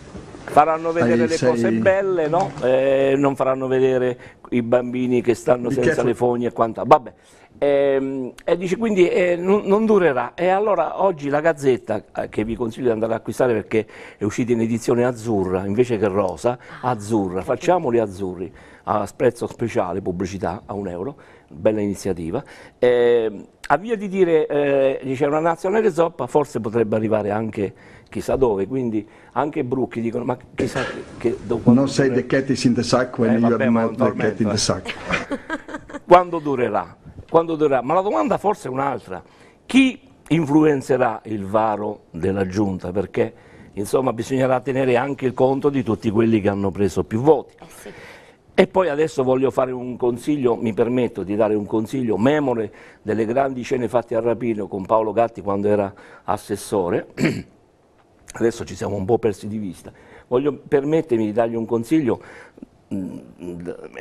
faranno vedere le cose belle, no? eh, non faranno vedere i bambini che stanno senza le fogne e quant'altro. Vabbè. Ehm, e, dice quindi eh, non, non, durerà. E allora oggi la Gazzetta, eh, che vi consiglio di andare ad acquistare perché è uscita in edizione azzurra invece che rosa, ah, azzurra, facciamoli azzurri a prezzo speciale, pubblicità a un euro, bella iniziativa. Eh, a via di dire, eh, dice una nazionale zoppa, forse potrebbe arrivare anche chissà dove, quindi anche Brucchi dicono, ma chissà che... dopo non sei the cat is in the sack when eh, vabbè, you are not the cat in the sack. (laughs) (laughs) Quando durerà? quando durerà. Ma la domanda forse è un'altra. Chi influenzerà il varo della giunta? Perché insomma, bisognerà tenere anche il conto di tutti quelli che hanno preso più voti. Eh sì. E poi adesso voglio fare un consiglio, mi permetto di dare un consiglio memore delle grandi scene fatte a Rapino con Paolo Gatti quando era assessore. (clears throat) Adesso ci siamo un po' persi di vista. Voglio permettermi di dargli un consiglio Mm,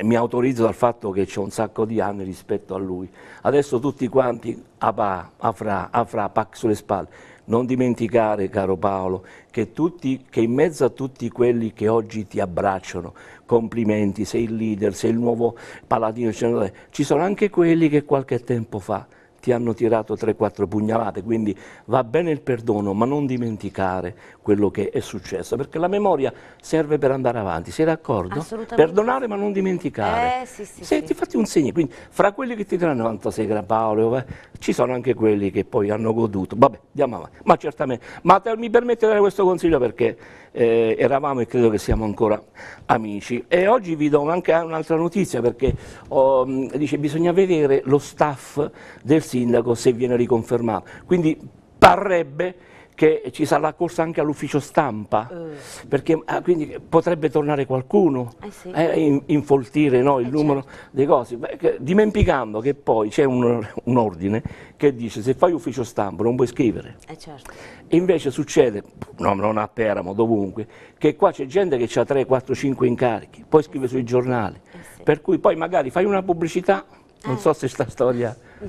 mi autorizzo dal fatto che ho un sacco di anni rispetto a lui. Adesso tutti quanti, Abba, Afra, Afra, Pac sulle spalle. Non dimenticare, caro Paolo, che, tutti, che in mezzo a tutti quelli che oggi ti abbracciano, complimenti, sei il leader, sei il nuovo paladino, ci sono anche quelli che qualche tempo fa ti hanno tirato 3-4 pugnalate, quindi va bene il perdono, ma non dimenticare quello che è successo, perché la memoria serve per andare avanti, sei d'accordo? Perdonare ma non dimenticare. Eh, sì, sì, Se, sì. fatti un segno, quindi fra quelli che ti diranno 96 Gran Paolo, eh, ci sono anche quelli che poi hanno goduto, vabbè, andiamo avanti, ma certamente, ma te, mi permette di dare questo consiglio perché eh, eravamo e credo che siamo ancora amici. E oggi vi do anche un'altra notizia perché oh, dice bisogna vedere lo staff del sindaco se viene riconfermato. Quindi parrebbe che ci sarà la corsa anche all'ufficio stampa, eh. perché ah, quindi potrebbe tornare qualcuno eh sì. eh, infoltire no, il eh, numero certo. dei cose, dimenticando che poi c'è un, un, ordine che dice se fai ufficio stampa non puoi scrivere. Eh, certo. invece succede, no, non a Peramo, dovunque, che qua c'è gente che ha 3, 4, 5 incarichi, poi scrive sui giornali, eh, sì. per cui poi magari fai una pubblicità, non ah. so se sta storia... (laughs)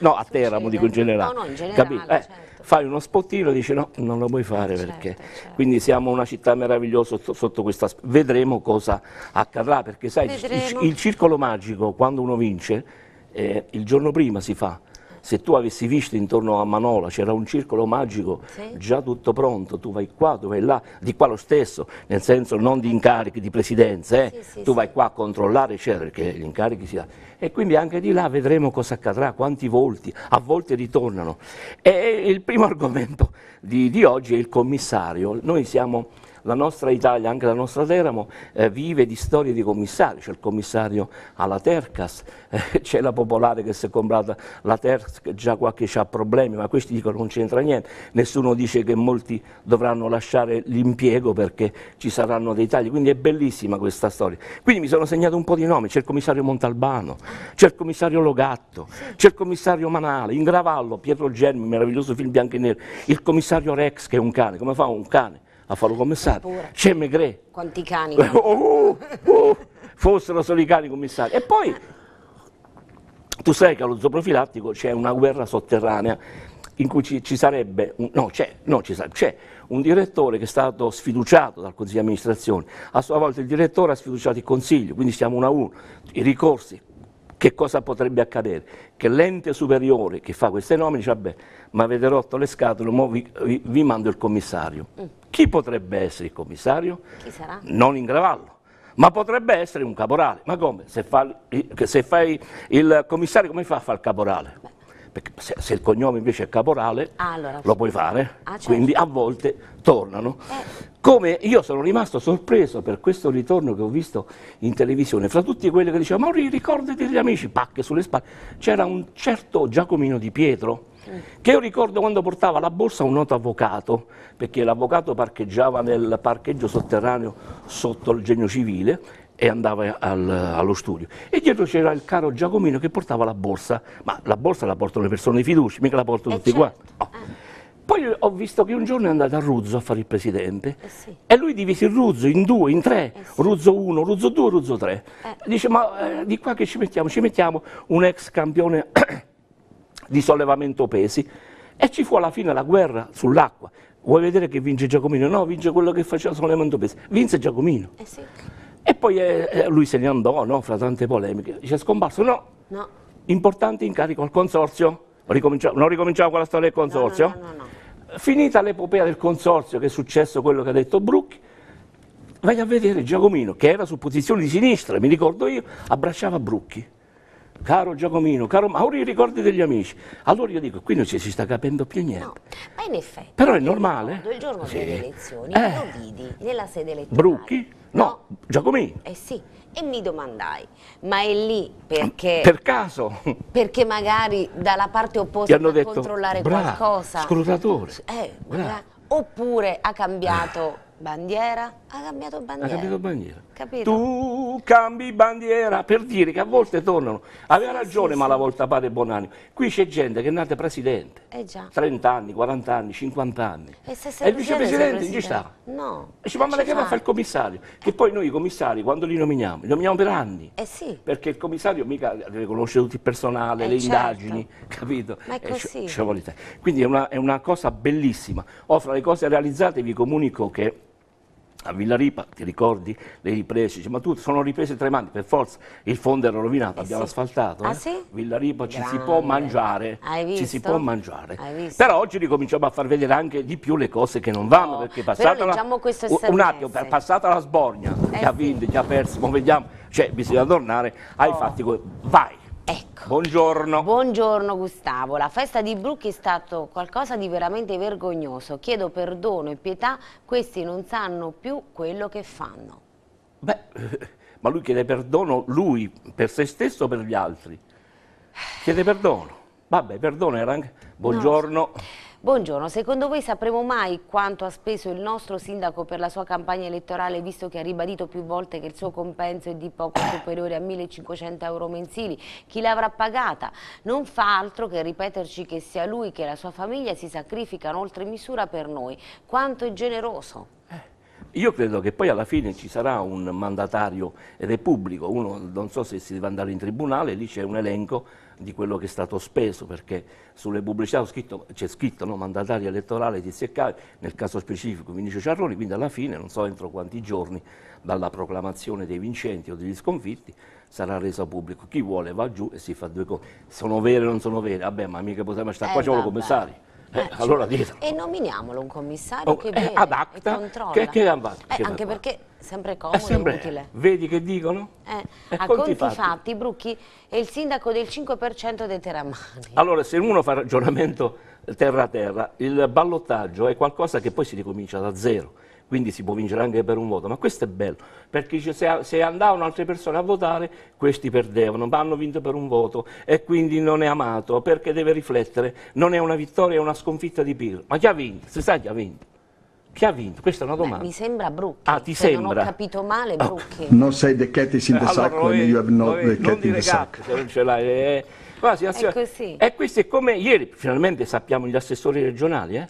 No, a Teramo dico in generale. No, no, in generale certo fai uno spottino e dici no, non lo puoi fare eh, certo, perché. Certo. Quindi siamo una città meravigliosa sotto, sotto questa aspetto. Vedremo cosa accadrà perché sai, il, il, circolo magico quando uno vince eh, il giorno prima si fa se tu avessi visto intorno a Manola c'era un circolo magico sì. già tutto pronto, tu vai qua, tu vai là, di qua lo stesso, nel senso non di incarichi di presidenza, eh? sì, tu vai qua a controllare, eccetera, perché gli incarichi si danno. E quindi anche di là vedremo cosa accadrà, quanti volti, a volte ritornano. E il primo (laughs) argomento di, di oggi è il commissario. Noi siamo la nostra Italia, anche la nostra Teramo, eh, vive di storie di commissari, c'è il commissario alla Tercas, (laughs) eh, c'è la Popolare che si è comprata la Tercas, già qualche ha problemi, ma questi dicono non c'entra niente, nessuno dice che molti dovranno lasciare l'impiego perché ci saranno dei tagli, quindi è bellissima questa storia. Quindi mi sono segnato un po' di nomi, c'è il commissario Montalbano, c'è il commissario Logatto, c'è il commissario Manale, in Gravallo, Pietro Germi, meraviglioso film bianco e nero, il commissario Rex che è un cane, come fa un cane a farlo commissario. C'è Megre. Quanti cani. (laughs) Oh, oh, oh, fossero solo i cani commissari. E poi tu sai che allo zooprofilattico c'è una guerra sotterranea in cui ci, ci sarebbe, un, no, c'è, no, c'è un direttore che è stato sfiduciato dal Consiglio di amministrazione, a sua volta il direttore ha sfiduciato il Consiglio, quindi siamo uno a uno, i ricorsi, che cosa potrebbe accadere? Che l'ente superiore che fa questi nomi dice, vabbè, ma avete rotto le scatole, vi, vi, vi, mando il commissario. Mm. Chi potrebbe essere il commissario? Chi sarà? Non in gravallo ma potrebbe essere un caporale. Ma come? Se fa, se fa il commissario come fa a fare il caporale? Perché se, se, il cognome invece è caporale, ah, allora, lo puoi fare, ah, certo. quindi a volte tornano. Eh. Come io sono rimasto sorpreso per questo ritorno che ho visto in televisione, fra tutti quelli che dicevano, ma ricordati degli amici, pacche sulle spalle, c'era un certo Giacomino di Pietro, che io ricordo quando portava la borsa un noto avvocato, perché l'avvocato parcheggiava nel parcheggio sotterraneo sotto il genio civile e andava al, allo studio. E dietro c'era il caro Giacomino che portava la borsa, ma la borsa la portano le persone di fiducia, mica la portano eh, tutti certo. qua. No. Poi ho visto che un giorno è andato a Ruzzo a fare il presidente eh sì. e lui divise il Ruzzo in due, in tre, eh sì. Ruzzo 1, Ruzzo 2, Ruzzo 3. Eh. Dice ma eh, di qua che ci mettiamo? Ci mettiamo un ex campione di sollevamento pesi e ci fu alla fine la guerra sull'acqua. Vuoi vedere che vince Giacomino? No, vince quello che faceva sollevamento pesi. Vinse Giacomino. Eh sì. E poi eh, eh, lui se ne andò, no, fra tante polemiche. Dice, scomparso? No. no. Importante incarico al consorzio. Ricominciamo, non ricominciamo con la storia del consorzio? No, no, no, Finita l'epopea del consorzio, che è successo quello che ha detto Brucchi, vai a vedere Giacomino, che era su posizione di sinistra, mi ricordo io, abbracciava Brucchi caro Giacomino, caro Mauri, i ricordi degli amici. Allora io dico, qui non ci si sta capendo più niente. No, ma in effetti. Però è normale. Modo, il giorno sì. delle elezioni eh. lo vidi nella sede elettorale. Brucchi? No, no. Giacomino. Eh sì, e mi domandai, ma è lì perché... Per caso? Perché magari dalla parte opposta hanno detto, controllare qualcosa. scrutatore. Eh, oppure ha cambiato eh. bandiera? Ha cambiato bandiera. Ha cambiato bandiera. Capito? Tu cambi bandiera per dire che a volte tornano. Aveva sì, ragione sì, Malavolta sì. Padre Bonanni. Qui c'è gente che è nata presidente. Eh 30 anni, 40 anni, 50 anni. E, se e il vicepresidente ci sta. No. E dice, ma, ma che va a fare il commissario? Che poi noi i commissari, quando li nominiamo, li nominiamo per anni. Eh sì. Perché il commissario mica deve conoscere tutto il personale, eh le certo. indagini, (laughs) capito? Ma è eh, così. Quindi è una, è una cosa bellissima. Oh, fra le cose realizzate, vi comunico che a Villa Ripa, ti ricordi le riprese? Dice, ma tu sono riprese tremanti, per forza, il fondo era rovinato, eh abbiamo sì. asfaltato. Ah, eh? sì? Villa Ripa ci si può mangiare, Hai visto? ci si può mangiare. Però oggi ricominciamo a far vedere anche di più le cose che non vanno, no. Oh, perché passata la, un attimo, passata la sbornia, eh che ha vinto, che ha perso, vediamo, cioè bisogna tornare ai oh. fatti, vai, Ecco. Buongiorno. Buongiorno Gustavo. La festa di Brooke è stato qualcosa di veramente vergognoso. Chiedo perdono e pietà, questi non sanno più quello che fanno. Beh, (laughs) ma lui chiede perdono lui per se stesso o per gli altri? Chiede perdono. Vabbè, perdono era anche... Buongiorno. No. Buongiorno, secondo voi sapremo mai quanto ha speso il nostro sindaco per la sua campagna elettorale visto che ha ribadito più volte che il suo compenso è di poco superiore a 1500 euro mensili? Chi l'avrà pagata? Non fa altro che ripeterci che sia lui che la sua famiglia si sacrificano oltre misura per noi. Quanto è generoso! Eh, io credo che poi alla fine ci sarà un mandatario repubblico, uno non so se si deve andare in tribunale, lì c'è un elenco di quello che è stato speso, perché sulle pubblicità c'è scritto no, mandatario elettorale di e nel caso specifico Vinicio Ciarroni, quindi alla fine, non so entro quanti giorni dalla proclamazione dei vincenti o degli sconfitti, sarà reso pubblico. Chi vuole va giù e si fa due cose. Sono vere o non sono vere? Vabbè, ma mica possiamo stare eh, qua, ci i eh, commissari. Eh, eh allora dietro. E nominiamolo un commissario oh, che eh, vede ad acta, e controlla. Che, che va, eh, anche perché sempre comodo è sempre, e utile. Vedi che dicono? Eh, eh a conti, conti fatti, Brucchi è il sindaco del 5% dei teramani. Allora, se uno fa ragionamento terra-terra, a il ballottaggio è qualcosa che poi si ricomincia da zero quindi si può vincere anche per un voto, ma questo è bello, perché se, se andavano altre persone a votare, questi perdevano, ma hanno vinto per un voto e quindi non è amato, perché deve riflettere, non è una vittoria, è una sconfitta di Pirro, ma chi ha vinto? Si sa chi ha vinto. Chi ha vinto? Questa è una domanda. Beh, mi sembra Brucchi. Ah, ti sembra? Cioè, non ho capito male, ah. Brucchi. Oh. Non sei the cat in the allora, sack when you have not the cat in the sack. Cat, non ce l'hai. Eh. Quasi, è così. E questo è come ieri, finalmente sappiamo gli assessori regionali, eh?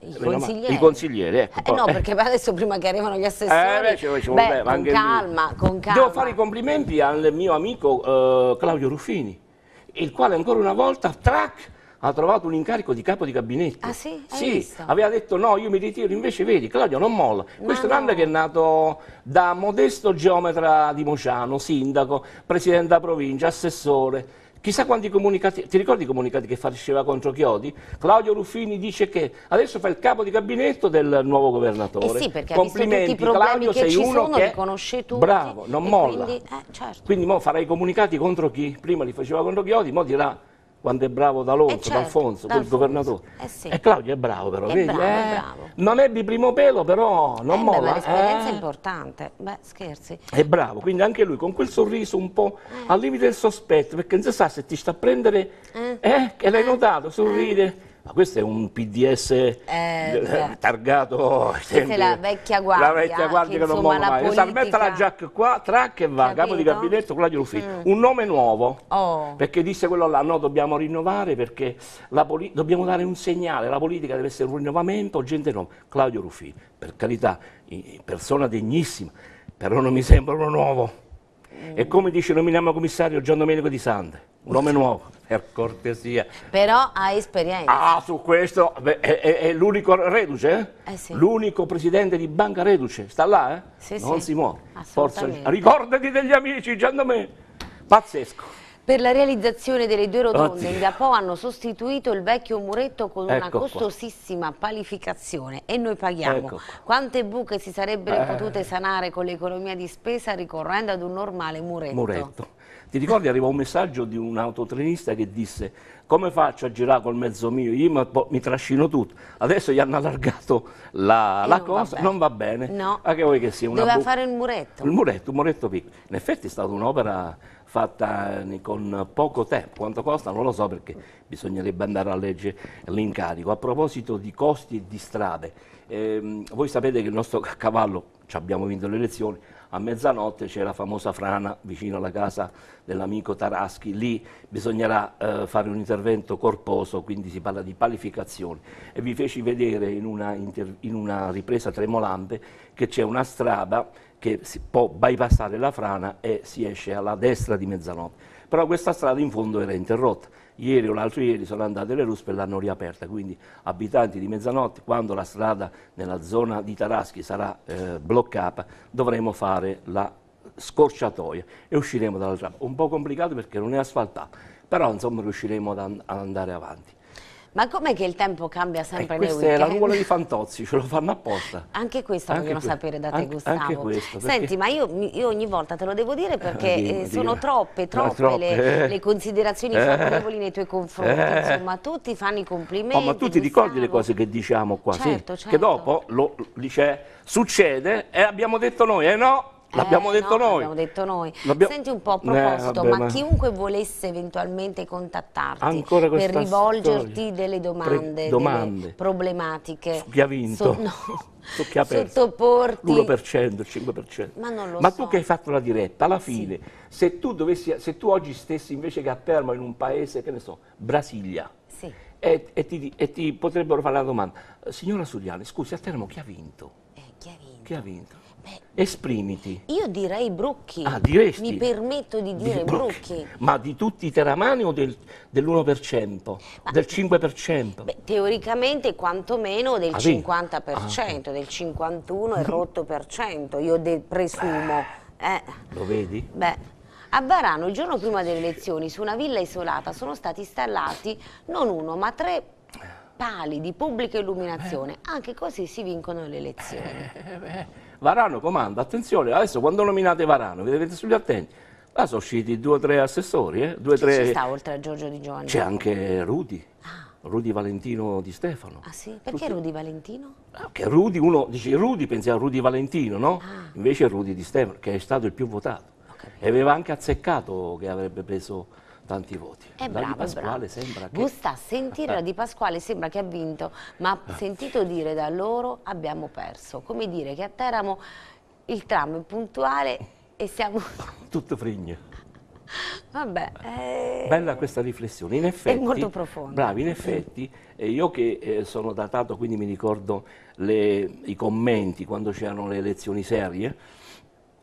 Eh, i, consiglieri. I consiglieri, ecco. Eh, no, perché adesso prima che arrivano gli eh, assessori, eh, cioè, beh, con calma, lui. con calma. Devo fare i complimenti al mio amico eh, Claudio Ruffini, il quale ancora una volta, track, ha trovato un incarico di capo di gabinetto. Ah sì? sì, aveva detto no, io mi ritiro, invece vedi, Claudio non molla. Ma Questo no. è che è nato da modesto geometra di Mociano, sindaco, presidente della provincia, assessore, Chissà quanti comunicati, ti ricordi i comunicati che faceva contro Chiodi? Claudio Ruffini dice che adesso fa il capo di gabinetto del nuovo governatore. Eh sì, perché Complimenti, Claudio, sei uno sono, che conosce tutti. Bravo, non molla. Quindi, eh, certo. quindi mo farà i comunicati contro chi? Prima li faceva contro Chiodi, mo dirà quando è bravo D'Alonso, eh certo, D'Alfonso, quel governatore. Eh sì. E Claudio è bravo però, è bravo, eh, bravo. Non è di primo pelo però, non eh, molla. Beh, l'esperienza è eh. importante, beh scherzi. È bravo, quindi anche lui con quel sorriso un po' eh. al limite del sospetto, perché non si sa se ti sta a prendere, eh, eh che l'hai notato, sorride ma questo è un PDS eh, eh targato questa è la vecchia guardia la vecchia guardia che, che non muove mai politica... metta la giacca qua, track e va Capito? capo di gabinetto Claudio Ruffini mm. un nome nuovo oh. perché disse quello là no dobbiamo rinnovare perché dobbiamo dare un segnale la politica deve essere un rinnovamento gente nuova Claudio Ruffini per carità persona degnissima però non mi sembra uno nuovo mm. e come dice nominiamo commissario Gian Domenico Di Sande un nome nuovo per cortesia. Però ha esperienza. Ah, su questo beh, è, è, è l'unico reduce? Eh, eh sì. L'unico presidente di Banca Reduce, sta là, eh? Sì, non sì. si muove. Forza, ricordati degli amici, Giandomè. Pazzesco. Per la realizzazione delle due rotonde in Gapò hanno sostituito il vecchio muretto con ecco una costosissima qua. palificazione e noi paghiamo. Ecco Quante buche si sarebbero eh. potute sanare con l'economia di spesa ricorrendo ad un normale muretto. muretto. Ti ricordi arrivò un messaggio di un autotrenista che disse come faccio a girare col mezzo mio? Io mi, trascino tutto. Adesso gli hanno allargato la, eh, la non cosa, va non va bene. No. Ma che vuoi che sia? Una Doveva fare il muretto. Il muretto, un muretto piccolo. In effetti è stata un'opera fatta eh, con poco tempo. Quanto costa non lo so perché bisognerebbe andare a leggere l'incarico. A proposito di costi e di strade, ehm, voi sapete che il nostro cavallo, ci abbiamo vinto le elezioni, a mezzanotte c'è la famosa frana vicino alla casa dell'amico Taraschi, lì bisognerà eh, fare un intervento corposo, quindi si parla di palificazione e vi feci vedere in una, in una ripresa tremolante che c'è una strada che si può bypassare la frana e si esce alla destra di mezzanotte, però questa strada in fondo era interrotta Ieri o l'altro ieri sono andate le ruspe e l'hanno riaperta, quindi abitanti di mezzanotte, quando la strada nella zona di Taraschi sarà eh, bloccata, dovremo fare la scorciatoia e usciremo dall'altra trappola. Un po' complicato perché non è asfaltato, però insomma riusciremo ad, and ad andare avanti. Ma com'è che il tempo cambia eh, sempre eh, nei weekend? Questa è la ruola di Fantozzi, ce lo fanno apposta. Anche questo anche vogliono que sapere da te, anche, Gustavo. Anche questo, perché... Senti, ma io, io, ogni volta te lo devo dire eh, perché ah, dimmi, eh, sono troppe, troppe, (laughs) troppe le, eh. le, considerazioni favorevoli nei tuoi confronti. Insomma, tutti fanno i complimenti. Oh, ma tu ti ricordi le cose che diciamo qua? Certo, sì? certo. Che certo. dopo lo, dice, succede e abbiamo detto noi, eh no, L'abbiamo eh, detto no, noi. L'abbiamo detto noi. Senti un po' a eh, proposito, eh, vabbè, ma, chiunque volesse eventualmente contattarti per rivolgerti storia. delle domande, domande, delle problematiche. Su chi ha vinto? So, no. (laughs) Su chi ha perso? Sottoporti. L'1%, il 5%. Ma non lo ma so. tu che hai fatto la diretta, alla fine, sì. se, tu dovessi, se, tu oggi stessi invece che a Perma in un paese, che ne so, Brasilia, sì. e, e, ti, e, ti, potrebbero fare la domanda, signora Suriani, scusi, a Termo chi ha vinto? Eh, chi ha vinto? Chi ha vinto? Beh, Esprimiti. Io direi Brucchi. Ah, diresti? Mi permetto di dire di Brucchi. Brucchi. Ma di tutti i teramani o del, dell'1%? del 5%? Beh, teoricamente quantomeno del ah, 50%, ah. del 51 e rotto per cento, io presumo. Eh. Lo vedi? Beh. A Varano, il giorno prima delle elezioni, su una villa isolata sono stati installati non uno ma tre pali di pubblica illuminazione. Eh, Anche così si vincono le elezioni. Eh, Varano comanda, attenzione, adesso quando nominate Varano, vi dovete sugli attenti. Là sono usciti due o tre assessori, eh? due, tre... Ci sta oltre a Giorgio Di Giovanni? C'è anche Rudi. Ah. Rudy Valentino di Stefano. Ah sì? Perché Rudy, Rudy Valentino? Ah, che Rudy, uno dice Rudy, pensiamo a Rudy Valentino, no? Ah. Invece Rudy di Stefano, che è stato il più votato. E aveva anche azzeccato che avrebbe preso tanti voti. È la brava, di Pasquale brava. sembra che... Gusta, sentirla (laughs) di Pasquale sembra che ha vinto, ma (laughs) ah. sentito dire da loro abbiamo perso. Come dire che a Teramo il tram è puntuale e siamo... (laughs) Tutto frigno. Vabbè, eh... Bella questa riflessione, in effetti, è molto profonda. Bravi, in effetti, io che eh, sono datato, quindi mi ricordo le, i commenti quando c'erano le elezioni serie,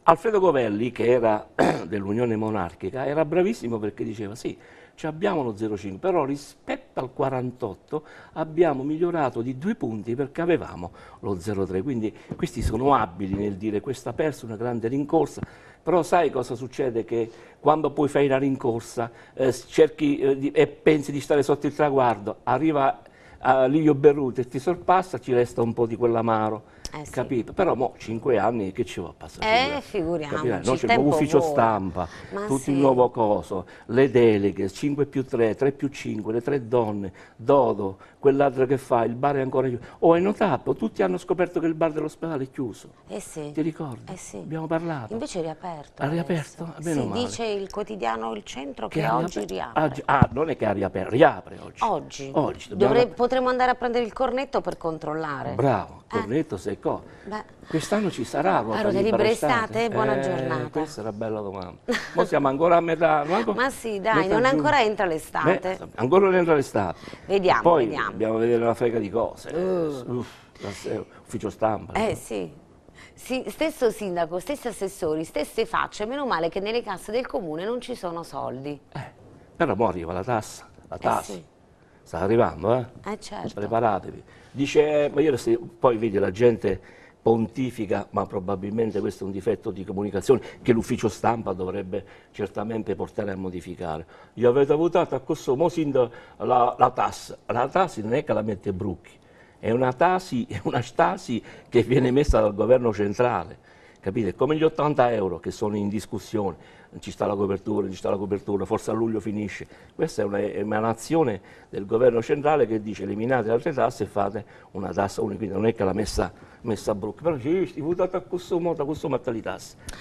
Alfredo Govelli, che era (clears throat) dell'Unione Monarchica, era bravissimo perché diceva sì, abbiamo lo 0,5, però rispetto al 48 abbiamo migliorato di due punti perché avevamo lo 0,3, quindi questi sono abili nel dire questa perso una grande rincorsa, però sai cosa succede? Che quando poi fai la rincorsa eh, cerchi, eh, di, e pensi di stare sotto il traguardo, arriva eh, Livio Berruti e ti sorpassa, ci resta un po' di quell'amaro eh sì. capito? Però mo, cinque anni che ci va a passare? Eh, figuriamoci, no, c'è il nuovo ufficio vola. stampa, Ma tutto sì. il nuovo coso, le deleghe, 5 più 3, 3 più 5, le tre donne, Dodo, quell'altro che fa, il bar è ancora chiuso. Oh, è notato, tutti hanno scoperto che il bar dell'ospedale è chiuso. Eh sì. Ti ricordi? Eh sì. Abbiamo parlato. Invece è riaperto. Ha eh, riaperto? Meno sì, male. dice il quotidiano Il Centro che, che oggi riapre. Ah, ah, non è che ha riaperto, riapre oggi. Oggi? Oggi. Dovrei, potremmo andare a prendere il cornetto per controllare. Bravo. Corretto, eh. secco. Quest'anno ci sarà ruota allora, libera, libera estate? Eh, buona giornata. questa è una bella domanda. Ma siamo ancora a metà. Manco, Ma sì, dai, non ancora entra l'estate. ancora non entra l'estate. Vediamo, Poi vediamo. dobbiamo vedere una frega di cose. Uh. Uff, ufficio stampa. Eh no? sì. sì. Stesso sindaco, stessi assessori, stesse facce. Meno male che nelle casse del comune non ci sono soldi. Eh, però mo arriva la tassa. La eh, tassa. Eh sì. Sta arrivando, eh? Eh certo. Preparatevi. Dice, eh, ma io poi vedi la gente pontifica, ma probabilmente questo è un difetto di comunicazione che l'ufficio stampa dovrebbe certamente portare a modificare. Gli avete votato a questo modo la, la TAS, la TAS non è che la mette Brucchi, è una, tasi, (laughs) è una stasi che viene messa dal governo centrale, capite? Come gli 80 euro che sono in discussione ci sta la copertura, ci sta la copertura, forse a luglio finisce. Questa è un'emanazione del governo centrale che dice eliminate le altre tasse e fate una tassa unica, quindi non è che la messa, messa a brocca, però dice si votate a questo modo, a questo modo,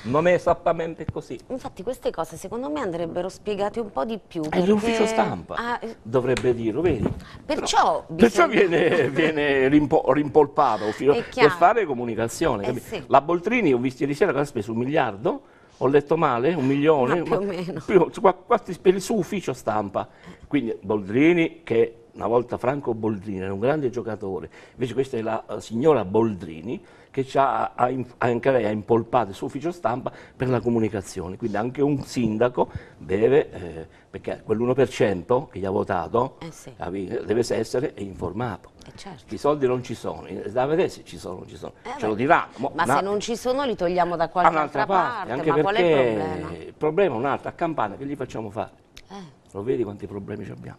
Non è esattamente così. Infatti queste cose secondo me andrebbero spiegate un po' di più. Perché... È l'ufficio stampa, ah, eh, dovrebbe dirlo, vedi? Perciò, però, bisogna... perciò viene, viene rimpo, rimpolpato per fare comunicazione. Eh, sì. La Boltrini, ho visto ieri sera che ha speso un miliardo ho letto male, un milione, ma più o meno. Più, quasi per il suo ufficio stampa. Quindi Boldrini, che una volta Franco Boldrini era un grande giocatore, invece questa è la eh, signora Boldrini, che ci ha, ha, anche lei ha impolpato il suo ufficio stampa per la comunicazione. Quindi anche un sindaco deve, eh, perché quell'1% che gli ha votato eh sì. deve essere informato. Eh, certo. I soldi non ci sono, da vedere se ci sono o non ci sono, eh, ce lo dirà. Mo, ma una... se non ci sono li togliamo da qualche altra parte, parte. anche ma qual è il problema? Il problema è un'altra, a Campania che gli facciamo fare? Eh. Lo vedi quanti problemi abbiamo?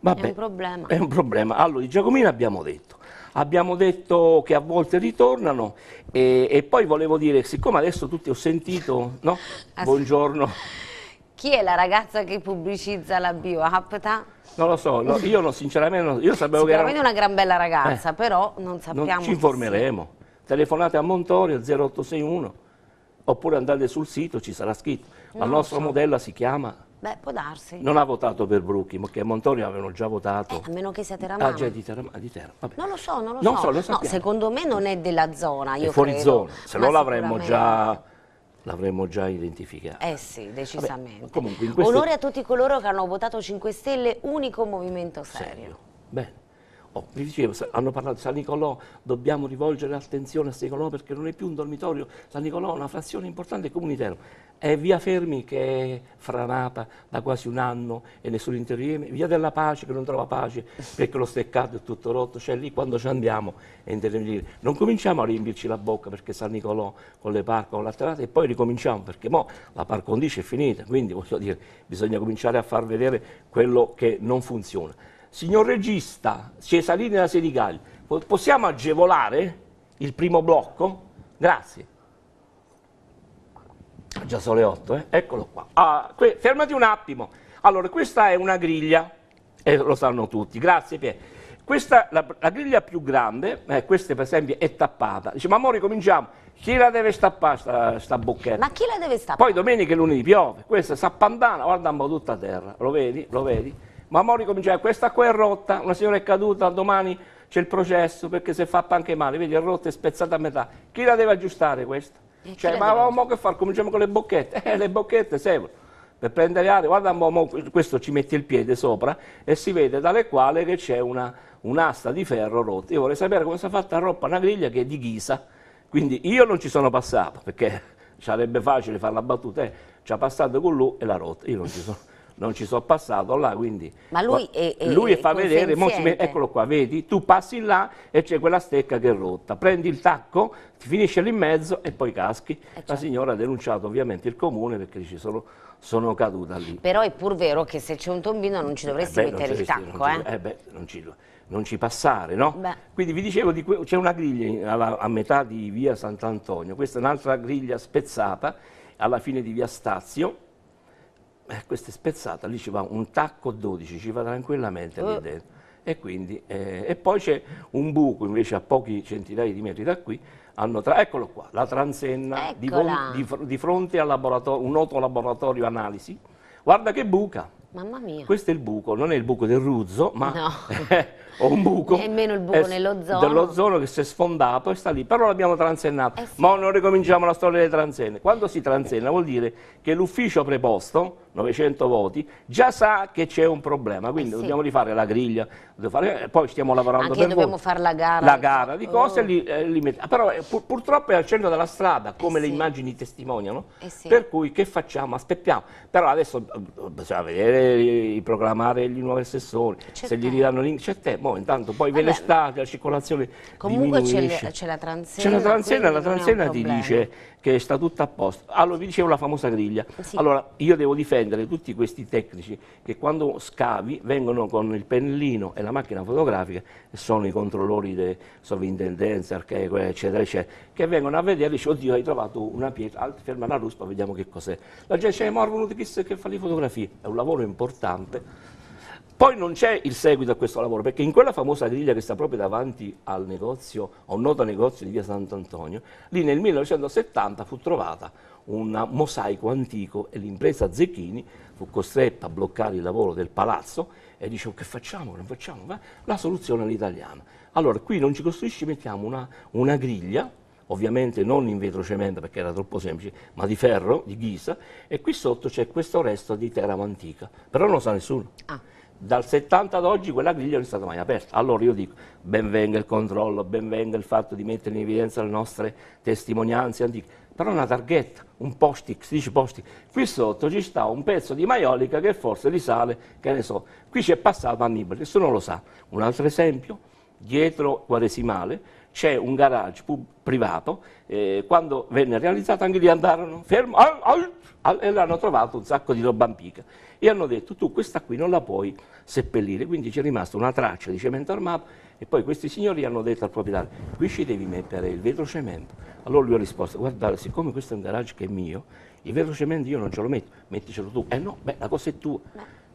Vabbè, è un problema. È un problema. Allora, di Giacomina abbiamo detto abbiamo detto che a volte ritornano e, e poi volevo dire, siccome adesso tutti ho sentito, no? Ah, Buongiorno. Chi è la ragazza che pubblicizza la bioapta? Non lo so, no, io no, sinceramente non, io sapevo che era... Sicuramente una gran bella ragazza, eh, però non sappiamo... Non ci informeremo. Sì. Telefonate a Montorio 0861 oppure andate sul sito, ci sarà scritto. La non nostra so. modella si chiama Beh, può darsi. Non ha votato per Brucchi, ma che a avevano già votato. Eh, a meno che sia Teramano. Ah, già di Teramano, di Teramano. Non lo so, non lo non so. so lo no, secondo me non è della zona, io è fuori credo. zona, se no l'avremmo già l'avremmo già identificata. Eh sì, decisamente. Vabbè, comunque, questo... Onore a tutti coloro che hanno votato 5 Stelle, unico movimento serio. serio. Bene vi oh, dicevo, hanno parlato di San Nicolò, dobbiamo rivolgere attenzione a San Nicolò perché non è più un dormitorio, San Nicolò è una frazione importante del comunitaria. È via Fermi che è franata da quasi un anno e nessun interviene, via della Pace che non trova pace perché lo steccato è tutto rotto, cioè lì quando ci andiamo è intervenire. Non cominciamo a riempirci la bocca perché San Nicolò con le parco, con l'alterata e poi ricominciamo perché mo la par condice è finita, quindi voglio dire bisogna cominciare a far vedere quello che non funziona signor regista Cesarini da Senigalli, possiamo agevolare il primo blocco? Grazie. Ah, già sono le 8, eh? eccolo qua. Ah, fermati un attimo. Allora, questa è una griglia, eh, lo sanno tutti, grazie Pier. Questa, la, la griglia più grande, eh, questa per esempio è tappata. Dice, ma amore, cominciamo. Chi la deve stappare sta, sta, bocchetta? Ma chi la deve stappare? Poi domenica e lunedì piove, questa sta pandana, guarda un po' tutta a terra, lo vedi? Lo vedi? Ma Mori comincia, eh, questa qua è rotta, una signora è caduta, domani c'è il processo perché se fa anche male, vedi è rotta e spezzata a metà. Chi la deve aggiustare questa? E eh, cioè, ma avevamo che fare? Cominciamo con le bocchette. Eh, le bocchette servono per prendere aria, guarda, mo, mo, questo ci mette il piede sopra e si vede dalle quale che c'è un'asta un di ferro rotta. Io vorrei sapere come si è fatta a roppa una griglia che è di ghisa. Quindi io non ci sono passato perché sarebbe facile fare la battuta, eh, ci ha passato con lui e l'ha rotta. Io non ci sono non ci sono passato là, quindi... Ma lui, è, è, lui è fa vedere, me, eccolo qua, vedi, tu passi là e c'è quella stecca che è rotta, prendi il tacco, ti finisce lì in mezzo e poi caschi. Eh, certo. La signora ha denunciato ovviamente il comune perché dice sono, sono caduta lì. Però è pur vero che se c'è un tombino non ci eh dovresti eh beh, mettere il tacco, non eh? eh beh, non ci, non ci passare, no? Beh. Quindi vi dicevo, di c'è una griglia alla, a metà di via Sant'Antonio, questa è un'altra griglia spezzata alla fine di via Stazio, eh, questa è spezzata, lì ci va un tacco 12, ci va tranquillamente oh. lì dentro. E, quindi, eh, e poi c'è un buco invece a pochi centinaia di metri da qui, eccolo qua, la transenna di, di, di, fronte a un noto laboratorio analisi, guarda che buca, Mamma mia. Questo è il buco, non è il buco del Ruzzo, ma no. è (laughs) eh, un buco. Nemmeno il buco nell'ozono. Dell'ozono che si è sfondato e sta lì, però l'abbiamo transennato. Eh sì. Ma non ricominciamo la storia delle transenne. Quando si transenna vuol dire che l'ufficio preposto 900 voti, già sa che c'è un problema, quindi eh sì. dobbiamo rifare la griglia, fare, eh, poi stiamo lavorando Anche per dobbiamo voi. fare la gara. La gara di cose, oh. li, eh, li ah, però eh, pur, purtroppo è al centro della strada, come le sì. immagini testimoniano, sì. per cui che facciamo? Aspettiamo, però adesso bisogna vedere, programmare gli nuovi assessori, se gli diranno l'indice, c'è tempo, oh, intanto poi ve l'estate, la circolazione Comunque c'è la transena, c'è la transena, la transena ti dice che sta tutto a posto. Allora, vi dicevo la famosa griglia. Eh sì. Allora, io devo difendere tutti questi tecnici che quando scavi vengono con il pennellino e la macchina fotografica, che sono i controllori di sovrintendenza, archeo, eccetera, eccetera, che vengono a vedere e dicono, oddio, hai trovato una pietra, ferma la ruspa, vediamo che cos'è. La gente dice, eh, ma ho venuto chissà che fa le fotografie. È un lavoro importante poi non c'è il seguito a questo lavoro, perché in quella famosa griglia che sta proprio davanti al negozio, a un noto negozio di via Sant'Antonio, lì nel 1970 fu trovata un mosaico antico e l'impresa Zecchini fu costretta a bloccare il lavoro del palazzo e dice oh, che facciamo, che non facciamo, la soluzione è l'italiana. Allora qui non ci costruisci, mettiamo una, una griglia ovviamente non in vetrocemento perché era troppo semplice, ma di ferro, di ghisa, e qui sotto c'è questo resto di teramo antica, però non lo sa nessuno. Ah dal 70 ad oggi quella griglia non è stata mai aperta. Allora io dico, benvenga il controllo, benvenga il fatto di mettere in evidenza le nostre testimonianze antiche, però una targhetta, un post-it, si dice post-it, qui sotto ci sta un pezzo di maiolica che forse risale, che ne so, qui c'è passato Annibale, nessuno lo sa. Un altro esempio, dietro Quaresimale, c'è un garage privato, eh, quando venne realizzato anche lì andarono fermo, al, al, al, e l'hanno trovato un sacco di roba antica e hanno detto tu questa qui non la puoi seppellire, quindi c'è rimasta una traccia di cemento armato e poi questi signori hanno detto al proprietario qui ci devi mettere il vetrocemento. Allora lui ha risposto guardate siccome questo è un garage che è mio, il vetrocemento io non ce lo metto, metticelo tu. Eh no, beh la cosa è tua.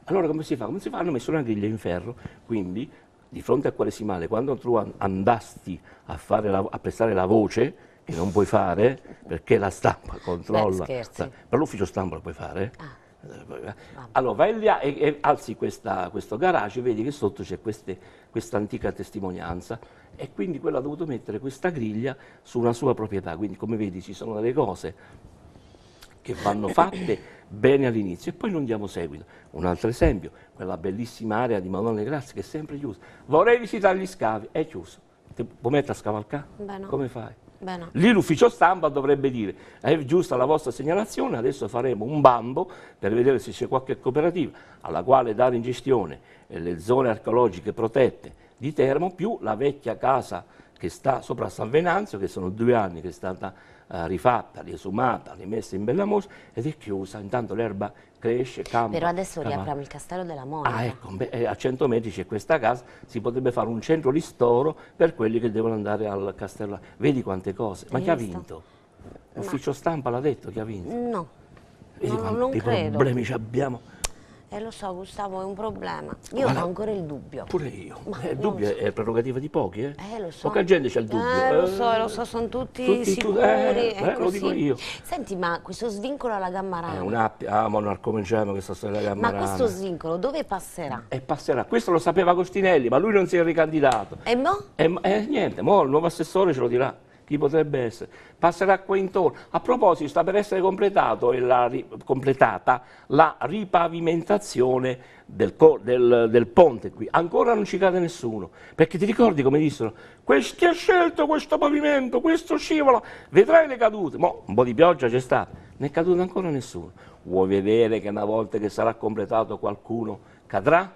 Allora come si fa? Come si fa? Hanno messo una griglia in ferro, quindi di fronte a quale si male, quando tu andasti a, la, a prestare la voce, che non puoi fare perché la stampa controlla, Beh, scherzi. per l'ufficio stampa lo puoi fare, ah allora vai là e, e alzi questa, questo garage, vedi che sotto c'è questa antica testimonianza e quindi quello ha dovuto mettere questa griglia su una sua proprietà, quindi come vedi ci sono delle cose che vanno fatte bene all'inizio e poi non diamo seguito. Un altro esempio, quella bellissima area di Madonna Grazia che è sempre chiusa. Vorrei visitare gli scavi, è chiuso. Ti puoi mettere a scavalcare? Beh, no. Come fai? Bene. Lì l'ufficio stampa dovrebbe dire, è giusta la vostra segnalazione, adesso faremo un bambo per vedere se c'è qualche cooperativa alla quale dare in gestione eh, le zone archeologiche protette di Termo, più la vecchia casa che sta sopra San Venanzio, che sono due anni che è stata eh, rifatta, riesumata, rimessa in bella mostra ed è chiusa, intanto l'erba cresce, cambia. Però adesso cambia. riapriamo il castello della Monica. Ah, ecco, beh, eh, a 100 metri c'è questa casa, si potrebbe fare un centro ristoro per quelli che devono andare al castello. Vedi quante cose, ma chi ha vinto? L'ufficio no. stampa l'ha detto chi ha vinto? No, Vedi no, non credo. Che problemi abbiamo? Eh lo so Gustavo, è un problema. Io Guarda, ho ancora il dubbio. Pure io. Ma eh, il dubbio so. è prerogativa di pochi, eh? Eh lo so. Poca gente c'ha il dubbio. Eh, lo so, eh, lo so, sono tutti, tutti sicuri. Tu, eh, eh, lo dico io. Senti, ma questo svincolo alla gamma Gammarana. È attimo, ah, ma non cominciamo questa storia della Gammarana. Ma questo svincolo dove passerà? E passerà. Questo lo sapeva Costinelli, ma lui non si è ricandidato. E mo? E, eh, niente, mo il nuovo assessore ce lo dirà. Chi potrebbe essere? Passerà qua intorno. A proposito, sta per essere la, completata la ripavimentazione del, del, del, ponte qui. Ancora non ci cade nessuno, perché ti ricordi come dissero? Chi ha scelto questo pavimento, questo scivola, vedrai le cadute. Mo, un po' di pioggia c'è stata, non è caduto ancora nessuno. Vuoi vedere che una volta che sarà completato qualcuno cadrà?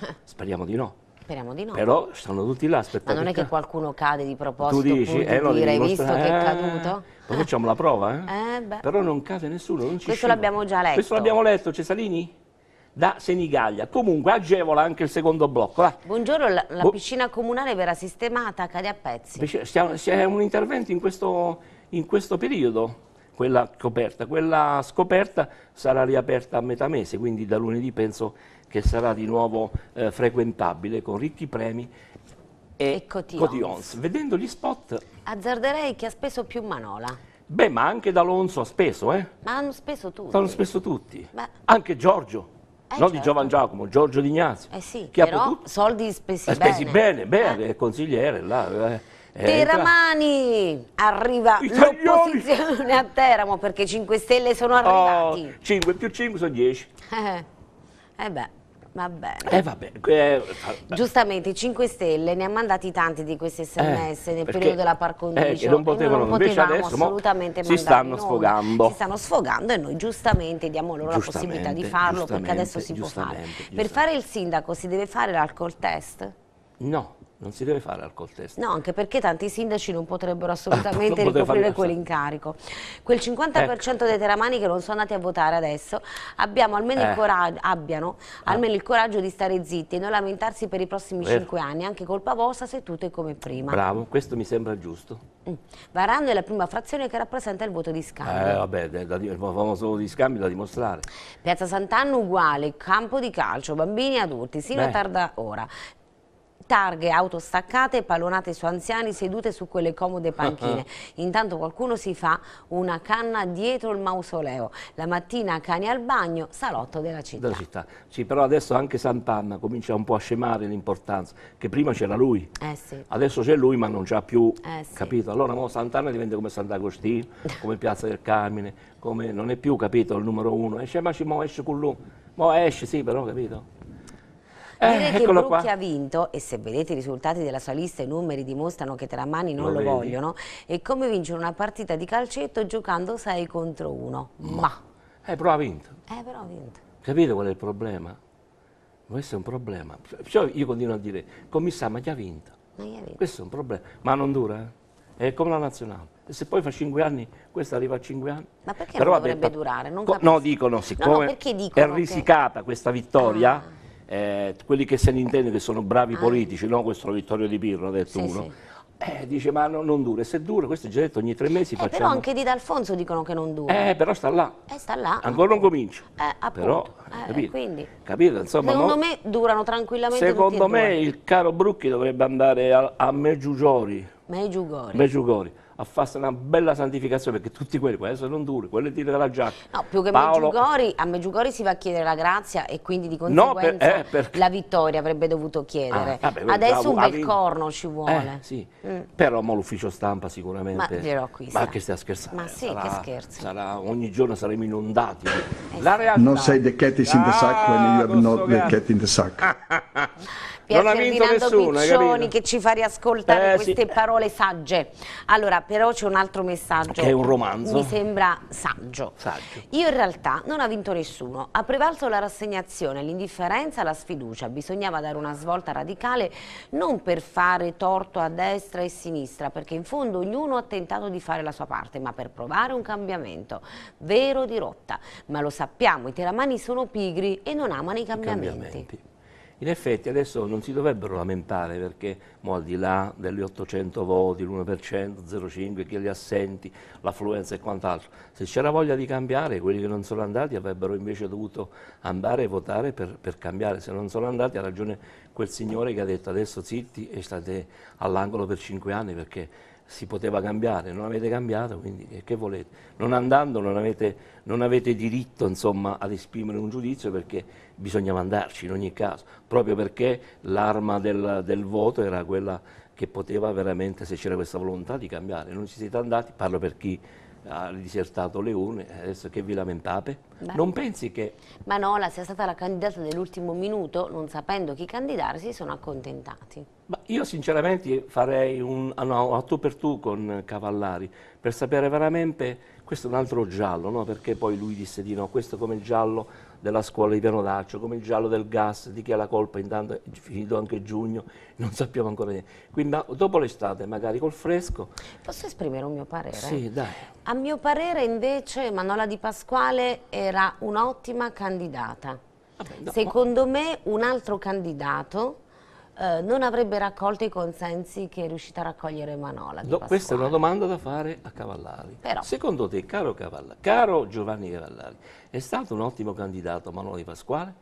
Eh. Speriamo di no. Speriamo di no. Però stanno tutti là, aspettando. Ma non è che qualcuno cade di proposito tu dici, eh, no, dire, visto eh, che è eh, caduto? Ma facciamo la prova, eh? eh Però non cade nessuno, non ci Questo l'abbiamo già letto. Questo l'abbiamo letto, Cesalini? Da Senigallia. Comunque agevola anche il secondo blocco. Va. Buongiorno, la, la Bu piscina comunale verrà sistemata, cade a pezzi. C'è un intervento in questo, in questo periodo quella coperta. Quella scoperta sarà riaperta a metà mese, quindi da lunedì penso che sarà di nuovo eh, frequentabile con ricchi premi e, e Cotillons. Cotillons. Vedendo gli spot... Azzarderei che ha speso più Manola. Beh, ma anche D'Alonso ha speso, eh? Ma hanno speso tutti. Hanno speso tutti. Beh. Anche Giorgio. Eh, non certo. di Giovan Giacomo, Giorgio D'Ignazio. Eh sì, che però ha potuto... soldi spesi, eh, spesi bene. Spesi bene, beh, eh. consigliere là. Eh. eh Teramani arriva l'opposizione a Teramo perché 5 Stelle sono arrivati. Oh, 5 più 5 sono 10. Eh beh, va bene. Eh vabbè. Eh, Giustamente, 5 Stelle ne ha mandati tanti di questi eh, sms eh, nel perché, periodo della parcondicio. Eh, non potevano, non potevamo adesso, assolutamente si stanno sfogando. Si stanno sfogando e noi giustamente diamo loro giustamente, la possibilità di farlo perché adesso si può fare. Per fare il sindaco si deve fare l'alcol test? No. Non si deve fare alcol test. No, anche perché tanti sindaci non potrebbero (laughs) assolutamente non ricoprire quell'incarico. Quel 50% ecco. dei teramani che non sono andati a votare adesso almeno eh. coraggio, abbiano ah. almeno il coraggio di stare zitti e non lamentarsi per i prossimi Vero. 5 anni, anche colpa vostra se tutto è come prima. Bravo, questo mi sembra giusto. Mm. è la prima frazione che rappresenta il voto di scambio. Eh, vabbè, da, il famoso voto di scambio da dimostrare. Piazza Sant'Anna uguale, campo di calcio, bambini e adulti, sino Beh. a tarda ora targhe, auto staccate e pallonate su anziani sedute su quelle comode panchine. (laughs) Intanto qualcuno si fa una canna dietro il mausoleo. La mattina cani al bagno, salotto della città. Della città. Sì, però adesso anche Sant'Anna comincia un po' a scemare l'importanza, che prima c'era lui. Eh sì. Adesso c'è lui ma non c'ha più, eh sì. capito? Allora Sant'Anna diventa come Sant'Agostino, (laughs) come Piazza del Carmine, come non è più, capito, il numero uno. Esce ma ci mo esce con lui. Mo esce, sì, però, capito? Direi eh, che Brocchi ha vinto e se vedete i risultati della sua lista i numeri dimostrano che tra mani non lo, lo vogliono è come vincere una partita di calcetto giocando 6 contro 1 ma, ma. Eh, però ha vinto eh però ha vinto capite qual è il problema? questo è un problema cioè, io continuo a dire commissario, ma chi ha vinto? ma chi ha vinto? questo è un problema ma non dura eh? è come la nazionale. se poi fa 5 anni, questa arriva a 5 anni. Ma perché Però non dovrebbe vabbè, durare? Non no, dicono, siccome no, no, è risicata che... questa vittoria, ah eh, quelli che se ne intende che sono bravi ah. politici, no? questo Vittorio Di Pirro ha detto sì, uno, sì. Eh, dice ma no, non dura, e se dura, questo è già detto ogni tre mesi eh, facciamo... Però anche di D'Alfonso dicono che non dura. Eh, però sta là. Eh, sta là. Ancora non comincia. Eh, appunto. Però, eh, capito? Quindi... Capito? Insomma, secondo no? me durano tranquillamente Secondo me il caro Brucchi dovrebbe andare a, a Meggiugori. Meggiugori. Meggiugori a fare una bella santificazione, perché tutti quelli, quelli sono duri, quelli tira dalla giacca. No, più che Paolo... Meggiugori, a Meggiugori si va a chiedere la grazia e quindi di conseguenza no, per, eh, perché... la vittoria avrebbe dovuto chiedere. Ah, vabbè, Adesso un bel corno ci eh, vuole. Eh, sì. mm. Però ma l'ufficio stampa sicuramente... Ma Ma che stai scherzando? Ma sì, sarà, che scherzo. Sarà, ogni giorno saremo inondati. Eh, la realtà... Non sei the cat is in the sack when you have not so the cat in the sack. Ah, ah, ah. Pier non Ferdinando ha vinto nessuno, Piccioni che ci fa riascoltare eh, queste sì. parole sagge. Allora, però c'è un altro messaggio. Che è un romanzo. Mi sembra saggio. saggio. Io in realtà non ha vinto nessuno. Ha prevalso la rassegnazione, l'indifferenza, la sfiducia. Bisognava dare una svolta radicale non per fare torto a destra e sinistra, perché in fondo ognuno ha tentato di fare la sua parte, ma per provare un cambiamento vero di rotta. Ma lo sappiamo, i teramani sono pigri e non amano i cambiamenti. I cambiamenti in effetti adesso non si dovrebbero lamentare perché mo, al di là degli 800 voti, l'1%, 0,5, chi li assenti, l'affluenza e quant'altro, se c'era voglia di cambiare quelli che non sono andati avrebbero invece dovuto andare e votare per, per cambiare, se non sono andati ha ragione quel signore che ha detto adesso zitti e state all'angolo per 5 anni perché si poteva cambiare, non avete cambiato, quindi che, volete? Non andando non avete, non avete diritto insomma, ad esprimere un giudizio perché bisognava andarci in ogni caso, proprio perché l'arma del, del voto era quella che poteva veramente, se c'era questa volontà, di cambiare. Non ci siete andati, parlo per chi ha disertato le urne, adesso che vi lamentate? Beh. Non pensi che... Ma Manola sia stata la candidata dell'ultimo minuto, non sapendo chi candidarsi, si sono accontentati. Ma io sinceramente farei un ah, a tu per tu con Cavallari, per sapere veramente... Questo è un altro giallo, no? perché poi lui disse di no, questo come giallo della scuola di Pianodaccio, come il giallo del gas, di chi ha la colpa, intanto è finito anche giugno, (laughs) non sappiamo ancora niente. Quindi dopo l'estate, magari col fresco... Posso esprimere un mio parere? Sì, dai. A mio parere invece Manola Di Pasquale era un'ottima candidata. Vabbè, no, Secondo ma... me un altro candidato eh, non avrebbe raccolto i consensi che è riuscita a raccogliere Manola. No, questa è una domanda da fare a Cavallari. Però. Secondo te, caro, Cavallari, caro Giovanni Cavallari, è stato un ottimo candidato Manola di Pasquale?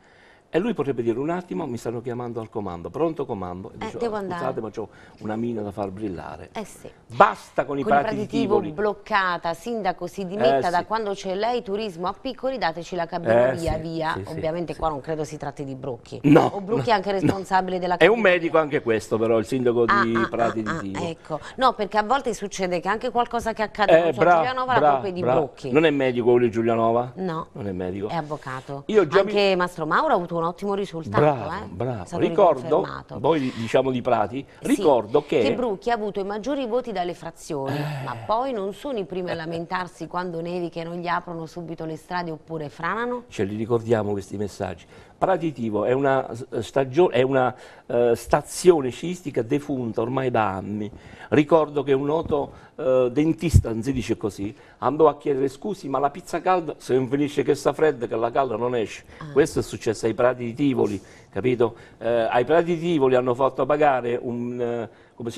E lui potrebbe dire un attimo, mi stanno chiamando al comando, pronto comando? E eh, devo ah, andare. Scusate, ma ho una mina da far brillare. Eh sì. Basta con, con i paraditivoli. di i bloccata, sindaco si eh, dimetta eh, da sì. quando c'è lei, turismo a piccoli, dateci la cabina eh, via sì, via. Ovviamente qua non credo si tratti di Brucchi. No. O Brucchi no, è anche responsabile no. della cabina. È un medico anche questo però, il sindaco ah, di ah, Prati ah, di ah, Tivo. ecco, no perché a volte succede che anche qualcosa che accade eh, con bra, Giulianova bra, la colpa è di bra. Brucchi. Non è medico quello di Giulianova? No. Non è medico. È avvocato. anche Mastro Mauro ha avuto una un ottimo risultato. Bravo, eh? bravo. Ricordo, poi diciamo di Prati, ricordo sì, che... Che Brucchi ha avuto i maggiori voti dalle frazioni, eh... ma poi non sono i primi a lamentarsi quando non gli aprono subito le strade oppure franano? Ce li ricordiamo questi messaggi. Praditivo è una, eh, stagione, è una eh, stazione sciistica defunta ormai da anni. Ricordo che un noto eh, dentista, non si dice così, andò a chiedere scusi ma la pizza calda se non finisce che sta fredda che la calda non esce. Ah. Questo è successo ai Prati di Tivoli, capito? Eh, ai Prati di Tivoli hanno fatto pagare un eh,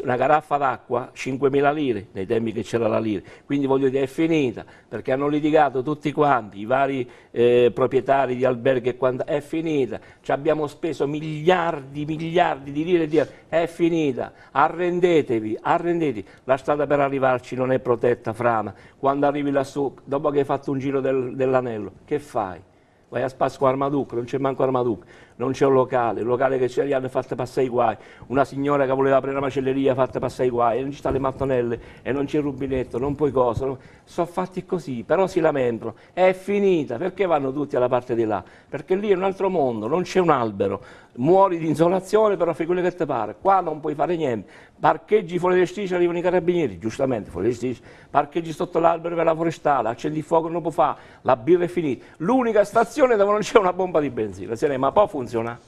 una caraffa d'acqua 5.000 lire nei tempi che c'era la lire, quindi voglio dire è finita perché hanno litigato tutti quanti, i vari eh, proprietari di alberghi e quant'altro, è finita, ci abbiamo speso miliardi, miliardi di lire, di... è finita, arrendetevi, arrendetevi, la strada per arrivarci non è protetta, Frama. quando arrivi lassù, dopo che hai fatto un giro del, dell'anello, che fai? Vai a Spasco Armaduc, non c'è manco Armaduc, non c'è un locale, il locale che c'è gli hanno fatto passare i guai, una signora che voleva aprire la macelleria ha fatto passare i guai, non ci stanno le mattonelle, e non c'è il rubinetto, non puoi cosa, non... sono fatti così, però si lamentano, è finita, perché vanno tutti alla parte di là? Perché lì è un altro mondo, non c'è un albero, muori di insolazione però fai quello che ti pare, qua non puoi fare niente, parcheggi fuori le strisce arrivano i carabinieri, giustamente fuori le strisce, parcheggi sotto l'albero per la forestale, accendi il fuoco non può fare, la birra è finita, l'unica stazione dove non c'è una bomba di benzina, se ne ma poi funziona funziona?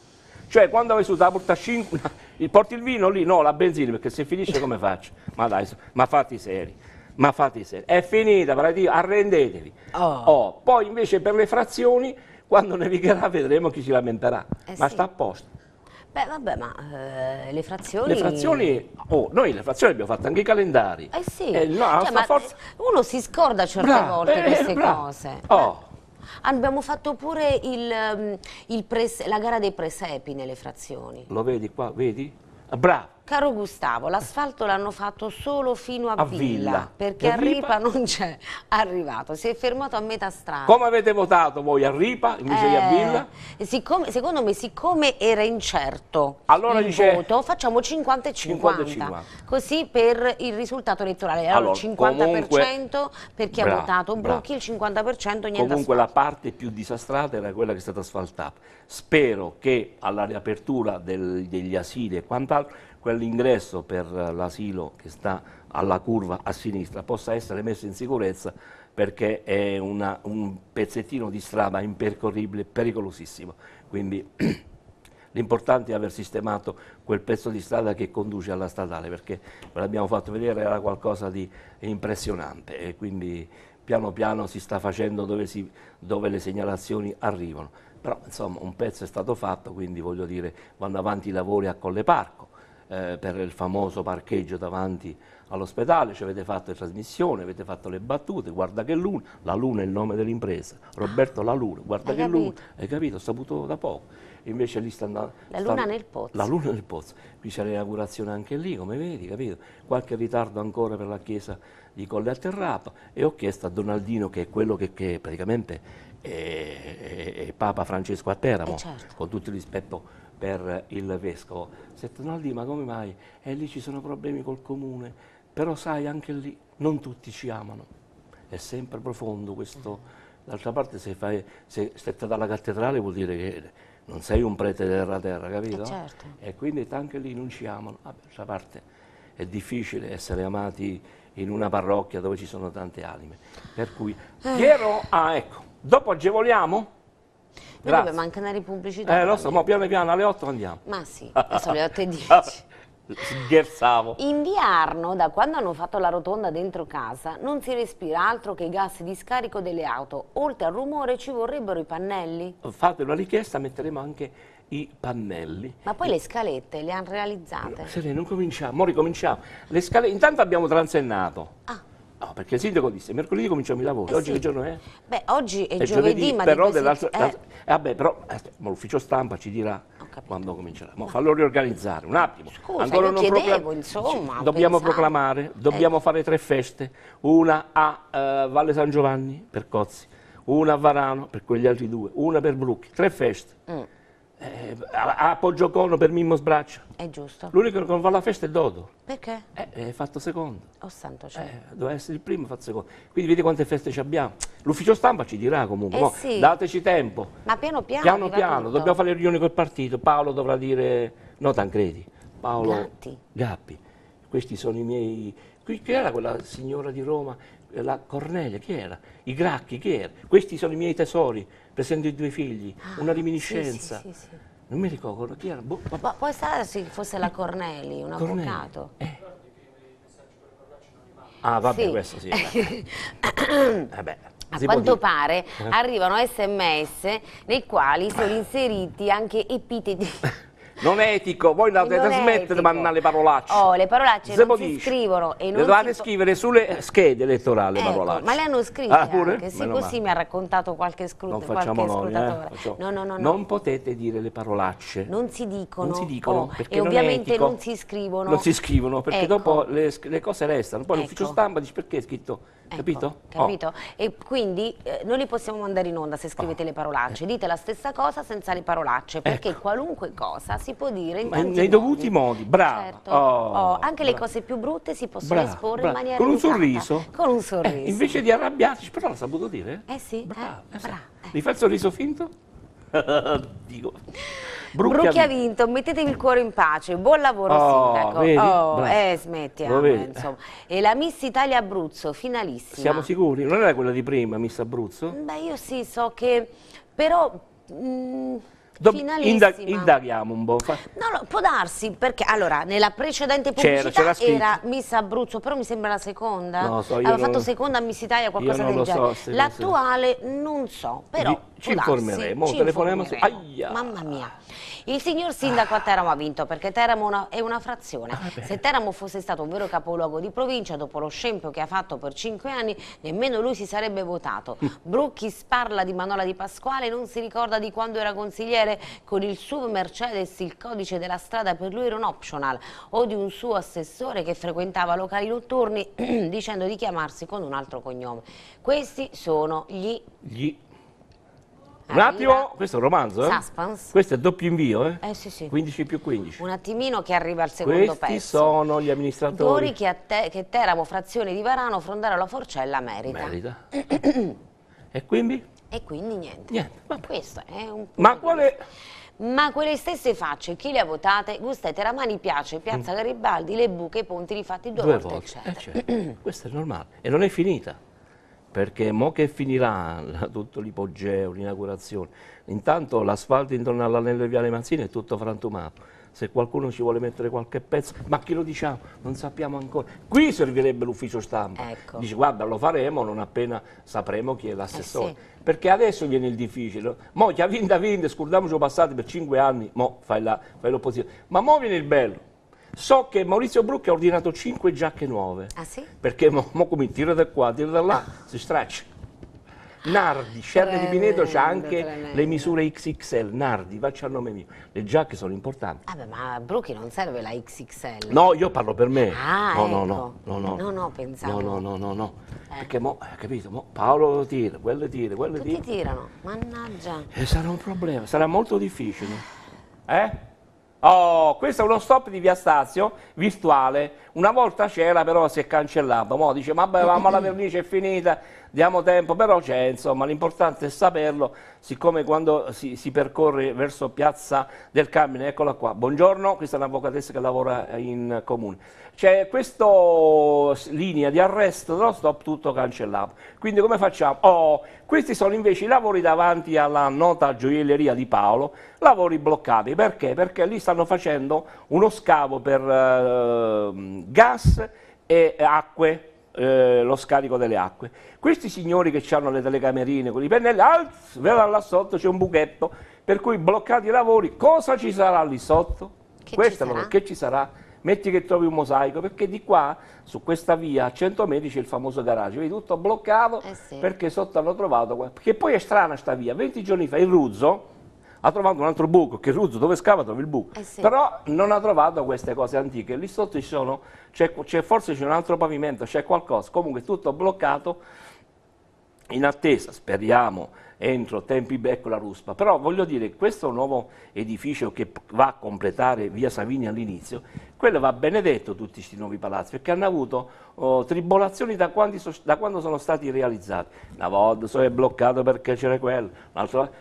Cioè quando avessi usato la porta 5, (laughs) porti il vino lì? No, la benzina, perché se finisce come faccio? Ma dai, ma fate seri. Ma fate seri. È finita, Dio, arrendetevi. Oh. Oh. Poi invece per le frazioni, quando nevicherà vedremo chi si lamenterà. Eh ma sì. sta a posto. Beh, vabbè, ma eh, le frazioni... Le frazioni... Oh, noi le frazioni abbiamo fatto anche i calendari. Eh sì. Eh, no, cioè, forza... Uno si scorda certe bra, volte eh, queste bra. cose. Oh. Abbiamo fatto pure il, ehm, il press, la gara dei presepi nelle frazioni. Lo vedi qua? Vedi? Ah, bravo! Caro Gustavo, l'asfalto l'hanno fatto solo fino a, a Villa, Villa, perché a Ripa, Ripa non c'è arrivato, si è fermato a metà strada. Come avete votato voi a Ripa invece eh, che a Villa? Siccome, secondo me, siccome era incerto allora il dice, voto, facciamo 50 e 50, 50, così per il risultato elettorale. Allora, il allora, 50% comunque, per chi bra, ha votato Brucchi, il 50% niente Comunque asfalto. la parte più disastrata era quella che è stata asfaltata. Spero che alla riapertura del, degli asili e quant'altro quell'ingresso per l'asilo che sta alla curva a sinistra possa essere messo in sicurezza perché è una, un pezzettino di strada impercorribile, pericolosissimo. Quindi (clears throat) l'importante è aver sistemato quel pezzo di strada che conduce alla statale, perché ve l'abbiamo fatto vedere, era qualcosa di impressionante e quindi piano piano si sta facendo dove, si, dove le segnalazioni arrivano. Però insomma un pezzo è stato fatto, quindi voglio dire vanno avanti i lavori a Colle Parco, eh, per il famoso parcheggio davanti all'ospedale, ci avete fatto le trasmissioni, avete fatto le battute, guarda che luna, la luna è il nome dell'impresa, Roberto la luna, guarda hai che capito. luna, hai capito, ho saputo da poco. Invece lì sta andando... La luna nel pozzo. La luna nel pozzo. Qui c'è l'inaugurazione anche lì, come vedi, capito? Qualche ritardo ancora per la chiesa di Colle a e ho chiesto a Donaldino, che è quello che, che praticamente è, è, è, Papa Francesco a Teramo, eh certo. con tutto il rispetto per il vescovo. Settonaldi, ma come mai? E lì ci sono problemi col comune, però sai anche lì non tutti ci amano. È sempre profondo questo. D'altra parte se, fai, se stai dalla cattedrale vuol dire che non sei un prete terra terra, capito? Eh certo. E quindi anche lì non ci amano. Ah, d'altra parte è difficile essere amati in una parrocchia dove ci sono tante anime. Per cui, eh. Piero, ah ecco, dopo agevoliamo? Noi dobbiamo mancare pubblicità. Eh, lo so, ma piano piano alle 8 andiamo. Ma sì, sono le 8 e 10. (laughs) Scherzavo. In Viarno, da quando hanno fatto la rotonda dentro casa, non si respira altro che i gas di scarico delle auto. Oltre al rumore ci vorrebbero i pannelli. Fate una richiesta, metteremo anche i pannelli. Ma poi le scalette le hanno realizzate? No, Serena, non cominciamo, ora ricominciamo. Le scalette, intanto abbiamo transennato. Ah. No, perché il sindaco disse mercoledì cominciamo i lavori. Eh oggi sì. che giorno è? Beh, oggi è, è giovedì, giovedì, ma però dell'altro. Eh. eh. Vabbè, però aspetta, eh, l'ufficio stampa ci dirà quando comincerà. Ma fallo riorganizzare un attimo. Scusa, Ancora non chiedevo, insomma, Dobbiamo pensavo. proclamare, eh. dobbiamo eh. fare tre feste, una a uh, Valle San Giovanni per Cozzi, una a Varano per quegli altri due, una per Brucchi, tre feste. Mm. Eh, a, a Poggio Cono per Mimmo Sbraccio. È giusto. L'unico che non fa la festa è Dodo. Perché? Eh, è fatto secondo. Oh santo cielo. Eh, doveva essere il primo, fatto secondo. Quindi vedi quante feste ci abbiamo. L'ufficio stampa ci dirà comunque. Eh sì. Dateci tempo. Ma piano piano. Piano piano. Dobbiamo fare le riunioni col partito. Paolo dovrà dire, no Tancredi, Paolo Gatti. Gappi. Questi sono i miei... Chi era quella signora di Roma? La Cornelia, chi era? I Gracchi, chi era? Questi sono i miei tesori presento i due figli, ah, una reminiscenza. Sì, sì, sì, non mi ricordo chi era. Boh, ma... Può essere se fosse la Corneli, un Corneli. avvocato. Eh. Ah, vabbè, questo sì. vabbè. (coughs) Eh A quanto pare eh. arrivano sms nei quali sono inseriti anche epiteti (laughs) non è etico, voi la dovete smettere di mandare le parolacce. Oh, le parolacce se non si dice. scrivono e non Le dovete si... scrivere sulle schede elettorali ecco, parolacce. Ma le hanno scritte ah, pure? anche, sì, Meno così male. mi ha raccontato qualche, scrut non qualche noi, eh? no, no, no, Non potete dire le parolacce. Non si dicono. Non si dicono oh, e ovviamente non, non, si scrivono. Non si scrivono perché ecco. dopo le, le, cose restano. Poi ecco. l'ufficio stampa dice perché è scritto, capito? Ecco, capito? Oh. E quindi eh, noi li possiamo mandare in onda se scrivete oh. le parolacce. Dite la stessa cosa senza le parolacce perché ecco. qualunque cosa si si può dire in tanti nei dovuti modi, modi. brava. Certo. Oh, oh, anche brava. le cose più brutte si possono brava, esporre brava. in maniera Con un educata. sorriso? Con un sorriso. Eh, invece di arrabbiarci, però l'ha saputo dire? Eh sì. bravo, Eh, eh brava. Eh. Mi fa il sorriso finto? (laughs) Dico. Brucchi, Brucchi ha vinto, mettetevi il cuore in pace, buon lavoro oh, sindaco. Vedi? Oh, eh, smetti, E la Miss Italia Abruzzo, finalissima. Siamo sicuri? Non era quella di prima, Miss Abruzzo? Beh, io sì, so che... Però... Mh, mm, Do indag indaghiamo un po'. No, no, può darsi, perché allora, nella precedente pubblicità c'era, era Miss Abruzzo, però mi sembra la seconda. No, so, Aveva fatto seconda a Miss Italia, qualcosa del genere. So, L'attuale non so, però Di... ci informeremo, ci telefoneremo. Informeremo. Mamma mia. Il signor sindaco a Teramo ha vinto perché Teramo una, è una frazione. Ah, Se Teramo fosse stato un vero capoluogo di provincia, dopo lo scempio che ha fatto per cinque anni, nemmeno lui si sarebbe votato. Mm. Brucchi sparla di Manola di Pasquale, non si ricorda di quando era consigliere avere con il SUV Mercedes il codice della strada per lui era un optional o di un suo assessore che frequentava locali notturni (clears throat) dicendo di chiamarsi con un altro cognome. Questi sono gli... gli. Un attimo, questo è un romanzo, eh? Suspense. Questo è doppio invio, eh? Eh sì, sì. 15 più 15. Un attimino che arriva al secondo Questi pezzo. Questi sono gli amministratori. che, te, che Teramo, frazione di Varano, la Forcella, merita. Merita. (clears throat) e quindi? E quindi niente. niente. Ma questo è un Ma quale... Ma quelle stesse facce, chi le ha votate, Gustete, Ramani piace, Piazza mm. Garibaldi, Le Buche, i Ponti rifatti due, due volte. volte. Eh, cioè, certo. (clears throat) questo è normale. E non è finita. Perché mo che finirà (laughs) tutto l'ipogeo, l'inaugurazione, intanto l'asfalto intorno all'anello di Viale Mazzini è tutto frantumato se qualcuno ci vuole mettere qualche pezzo, ma che lo diciamo? Non sappiamo ancora. Qui servirebbe l'ufficio stampa. Ecco. Dice guarda lo faremo non appena sapremo chi è l'assessore. Eh sì. Perché adesso viene il difficile. Mo chi ha vinto ha vinto, scordiamoci lo passato per cinque anni, mo fai l'opposizione. Ma mo viene il bello. So che Maurizio Brucchi ha ordinato cinque giacche nuove. Ah sì? Perché mo, mo come tira da qua, tira da là, si straccia. Nardi, Sciarne di Pineto c'ha anche tremendo. le misure XXL, Nardi, faccia il nome mio, le giacche sono importanti. Vabbè, ah, ma a Bruchi non serve la XXL. No, io parlo per me. Ah, no, ecco. no, no, no, no, no, pensavo. No, no, no, no, Eh. perché mo, hai eh, capito, mo Paolo tira, quello tira, quello Tutti tira. Tutti tirano, mannaggia. E eh, sarà un problema, sarà molto difficile. Eh? Oh, questo è uno stop di Via Stazio virtuale. Una volta c'era, però si è cancellato. Mo dice: Ma la (laughs) vernice è finita diamo tempo, però c'è, insomma, l'importante è saperlo, siccome quando si, si, percorre verso Piazza del Carmine, eccola qua, buongiorno, questa è un'avvocatessa che lavora in comune, c'è questa linea di arresto dello stop tutto cancellato, quindi come facciamo? Oh, questi sono invece i lavori davanti alla nota gioielleria di Paolo, lavori bloccati, perché? Perché lì stanno facendo uno scavo per eh, gas e acque eh, lo scarico delle acque. Questi signori che hanno le telecamerine con i pennelli, alz, ah, vedono là sotto c'è un buchetto, per cui bloccati i lavori, cosa ci sarà lì sotto? Che Questa ci sarà? Che ci sarà? Metti che trovi un mosaico, perché di qua, su questa via, a 100 metri c'è il famoso garage, vedi tutto bloccato eh sì. perché sotto hanno trovato, che poi è strana sta via, 20 giorni fa il Ruzzo, ha trovato un altro buco, che Ruzzo dove scava trova il buco, eh sì. però non ha trovato queste cose antiche, lì sotto ci c'è, forse c'è un altro pavimento, c'è qualcosa, comunque tutto bloccato in attesa, speriamo, entro tempi becco la ruspa. Però voglio dire, questo nuovo edificio che va a completare via Savini all'inizio, quello va benedetto tutti questi nuovi palazzi, perché hanno avuto oh, tribolazioni da, so, da, quando sono stati realizzati. Una volta so è bloccato perché c'era quello,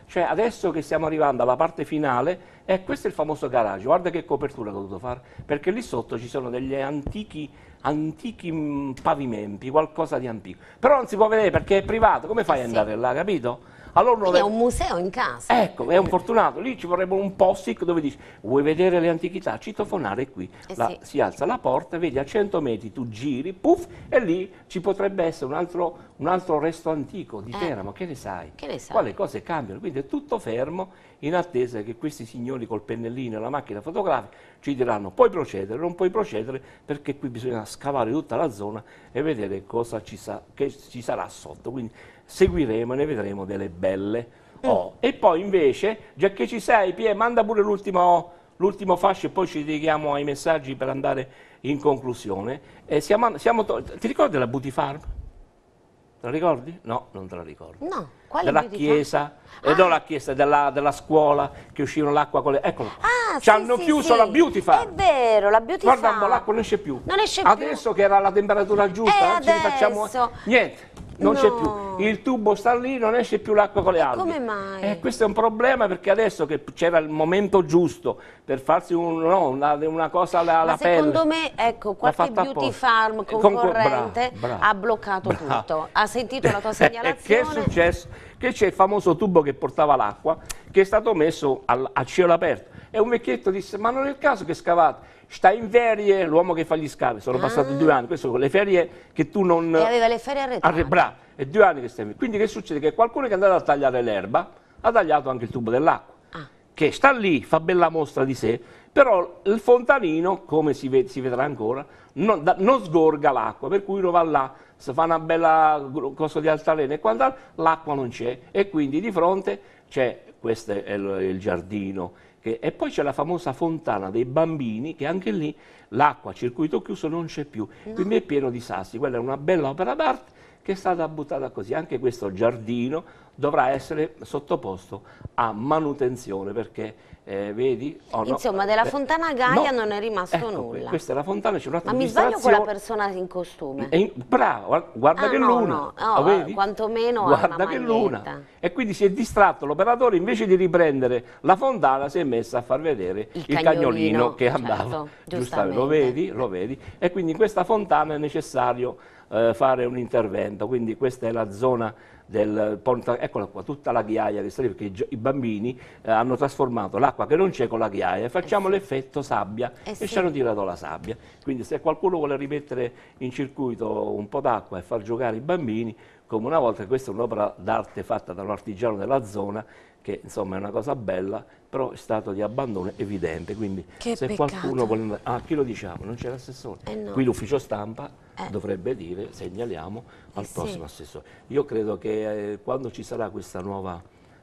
Cioè adesso che stiamo arrivando alla parte finale, eh, questo è il famoso garage, guarda che copertura che ho dovuto fare, perché lì sotto ci sono degli antichi antichi pavimenti, qualcosa di antico. Però non si può vedere perché è privato, come fai ad andare là, capito? Allora uno è un museo in casa. Ecco, è un fortunato. Lì ci vorrebbe un post-it dove dici vuoi vedere le antichità, citofonare qui. Eh la, sì. Si alza la porta, vedi a 100 metri, tu giri, puff, e lì ci potrebbe essere un altro, un altro resto antico di eh. Teramo. Che ne sai? Che ne sai? Quale cose cambiano? Quindi è tutto fermo in attesa che questi signori col pennellino e la macchina fotografica ci diranno puoi procedere, non puoi procedere perché qui bisogna scavare tutta la zona e vedere cosa ci, sa, ci sarà sotto. Quindi seguiremo e ne vedremo delle belle O. Mm. Oh, e poi invece, già che ci sei, Pie, manda pure l'ultimo, l'ultimo fascio e poi ci dedichiamo ai messaggi per andare in conclusione. Eh, siamo, siamo ti ricordi la Butifarm? Te la ricordi? No, non te la ricordo. No, quale Della chiesa, ah. eh, no, la ah. chiesa della, della scuola che uscivano l'acqua con le... Eccolo Ah, Ci sì, hanno sì, chiuso sì. la beauty farm. È vero, la beauty Guarda, farm. Guarda, l'acqua non esce più. Non esce Adesso più. che era la temperatura giusta, eh, ci rifacciamo... Niente non no. c'è più. Il tubo sta lì, non esce più l'acqua con le alghe. Come mai? Eh, questo è un problema perché adesso che c'era il momento giusto per farsi un, no, una, una, cosa alla, alla Ma pelle. Secondo me, ecco, qualche beauty farm eh, concorrente Con... bra, bra, ha bloccato bra. tutto. Ha sentito la tua segnalazione. (laughs) Eh, che è successo? Che c'è il famoso tubo che portava l'acqua che è stato messo al, a cielo aperto. E un vecchietto disse, ma non è il caso che scavate? sta in ferie l'uomo che fa gli scavi, sono ah. passati due anni, questo con le ferie che tu non... E aveva le ferie arretrate. Arre, bra, è due anni che stai Quindi che succede? Che qualcuno che è andato a tagliare l'erba ha tagliato anche il tubo dell'acqua, ah. che sta lì, fa bella mostra di sé, però il fontanino, come si, ve si vedrà ancora, non, da, non sgorga l'acqua, per cui uno va là, si fa una bella cosa di altalena e quant'altro, l'acqua non c'è e quindi di fronte c'è, questo è il, il giardino, che, e poi c'è la famosa fontana dei bambini che anche lì l'acqua a circuito chiuso non c'è più, no. quindi è pieno di sassi. Quella è una bella opera d'arte che è stata buttata così. Anche questo giardino dovrà essere sottoposto a manutenzione perché eh, vedi oh no, insomma della beh, fontana Gaia no, non è rimasto ecco nulla qui, questa è la fontana c'è un'altra ma mi sbaglio con la persona in costume in, bravo guarda ah, che no, luna no, oh, oh vedi? quantomeno guarda che luna e quindi si è distratto l'operatore invece di riprendere la fontana si è messa a far vedere il, il cagnolino, cagnolino, che andava certo, giustamente. giustamente lo vedi lo vedi e quindi in questa fontana è necessario eh, fare un intervento, quindi questa è la zona del ponte, eccola qua, tutta la ghiaia che sta lì, perché i, bambini eh, hanno trasformato l'acqua che non c'è con la ghiaia, e facciamo eh sì. l'effetto sabbia eh e sì. ci hanno tirato la sabbia. Quindi se qualcuno vuole rimettere in circuito un po' d'acqua e far giocare i bambini, come una volta che questa è un'opera d'arte fatta da un artigiano della zona che insomma è una cosa bella, però è stato di abbandono evidente, quindi che se peccato. qualcuno vuole andare, ah chi lo diciamo, non c'è l'assessore, eh no. qui l'ufficio stampa eh. dovrebbe dire segnaliamo al eh prossimo sì. assessore. Io credo che eh, quando ci sarà questa nuova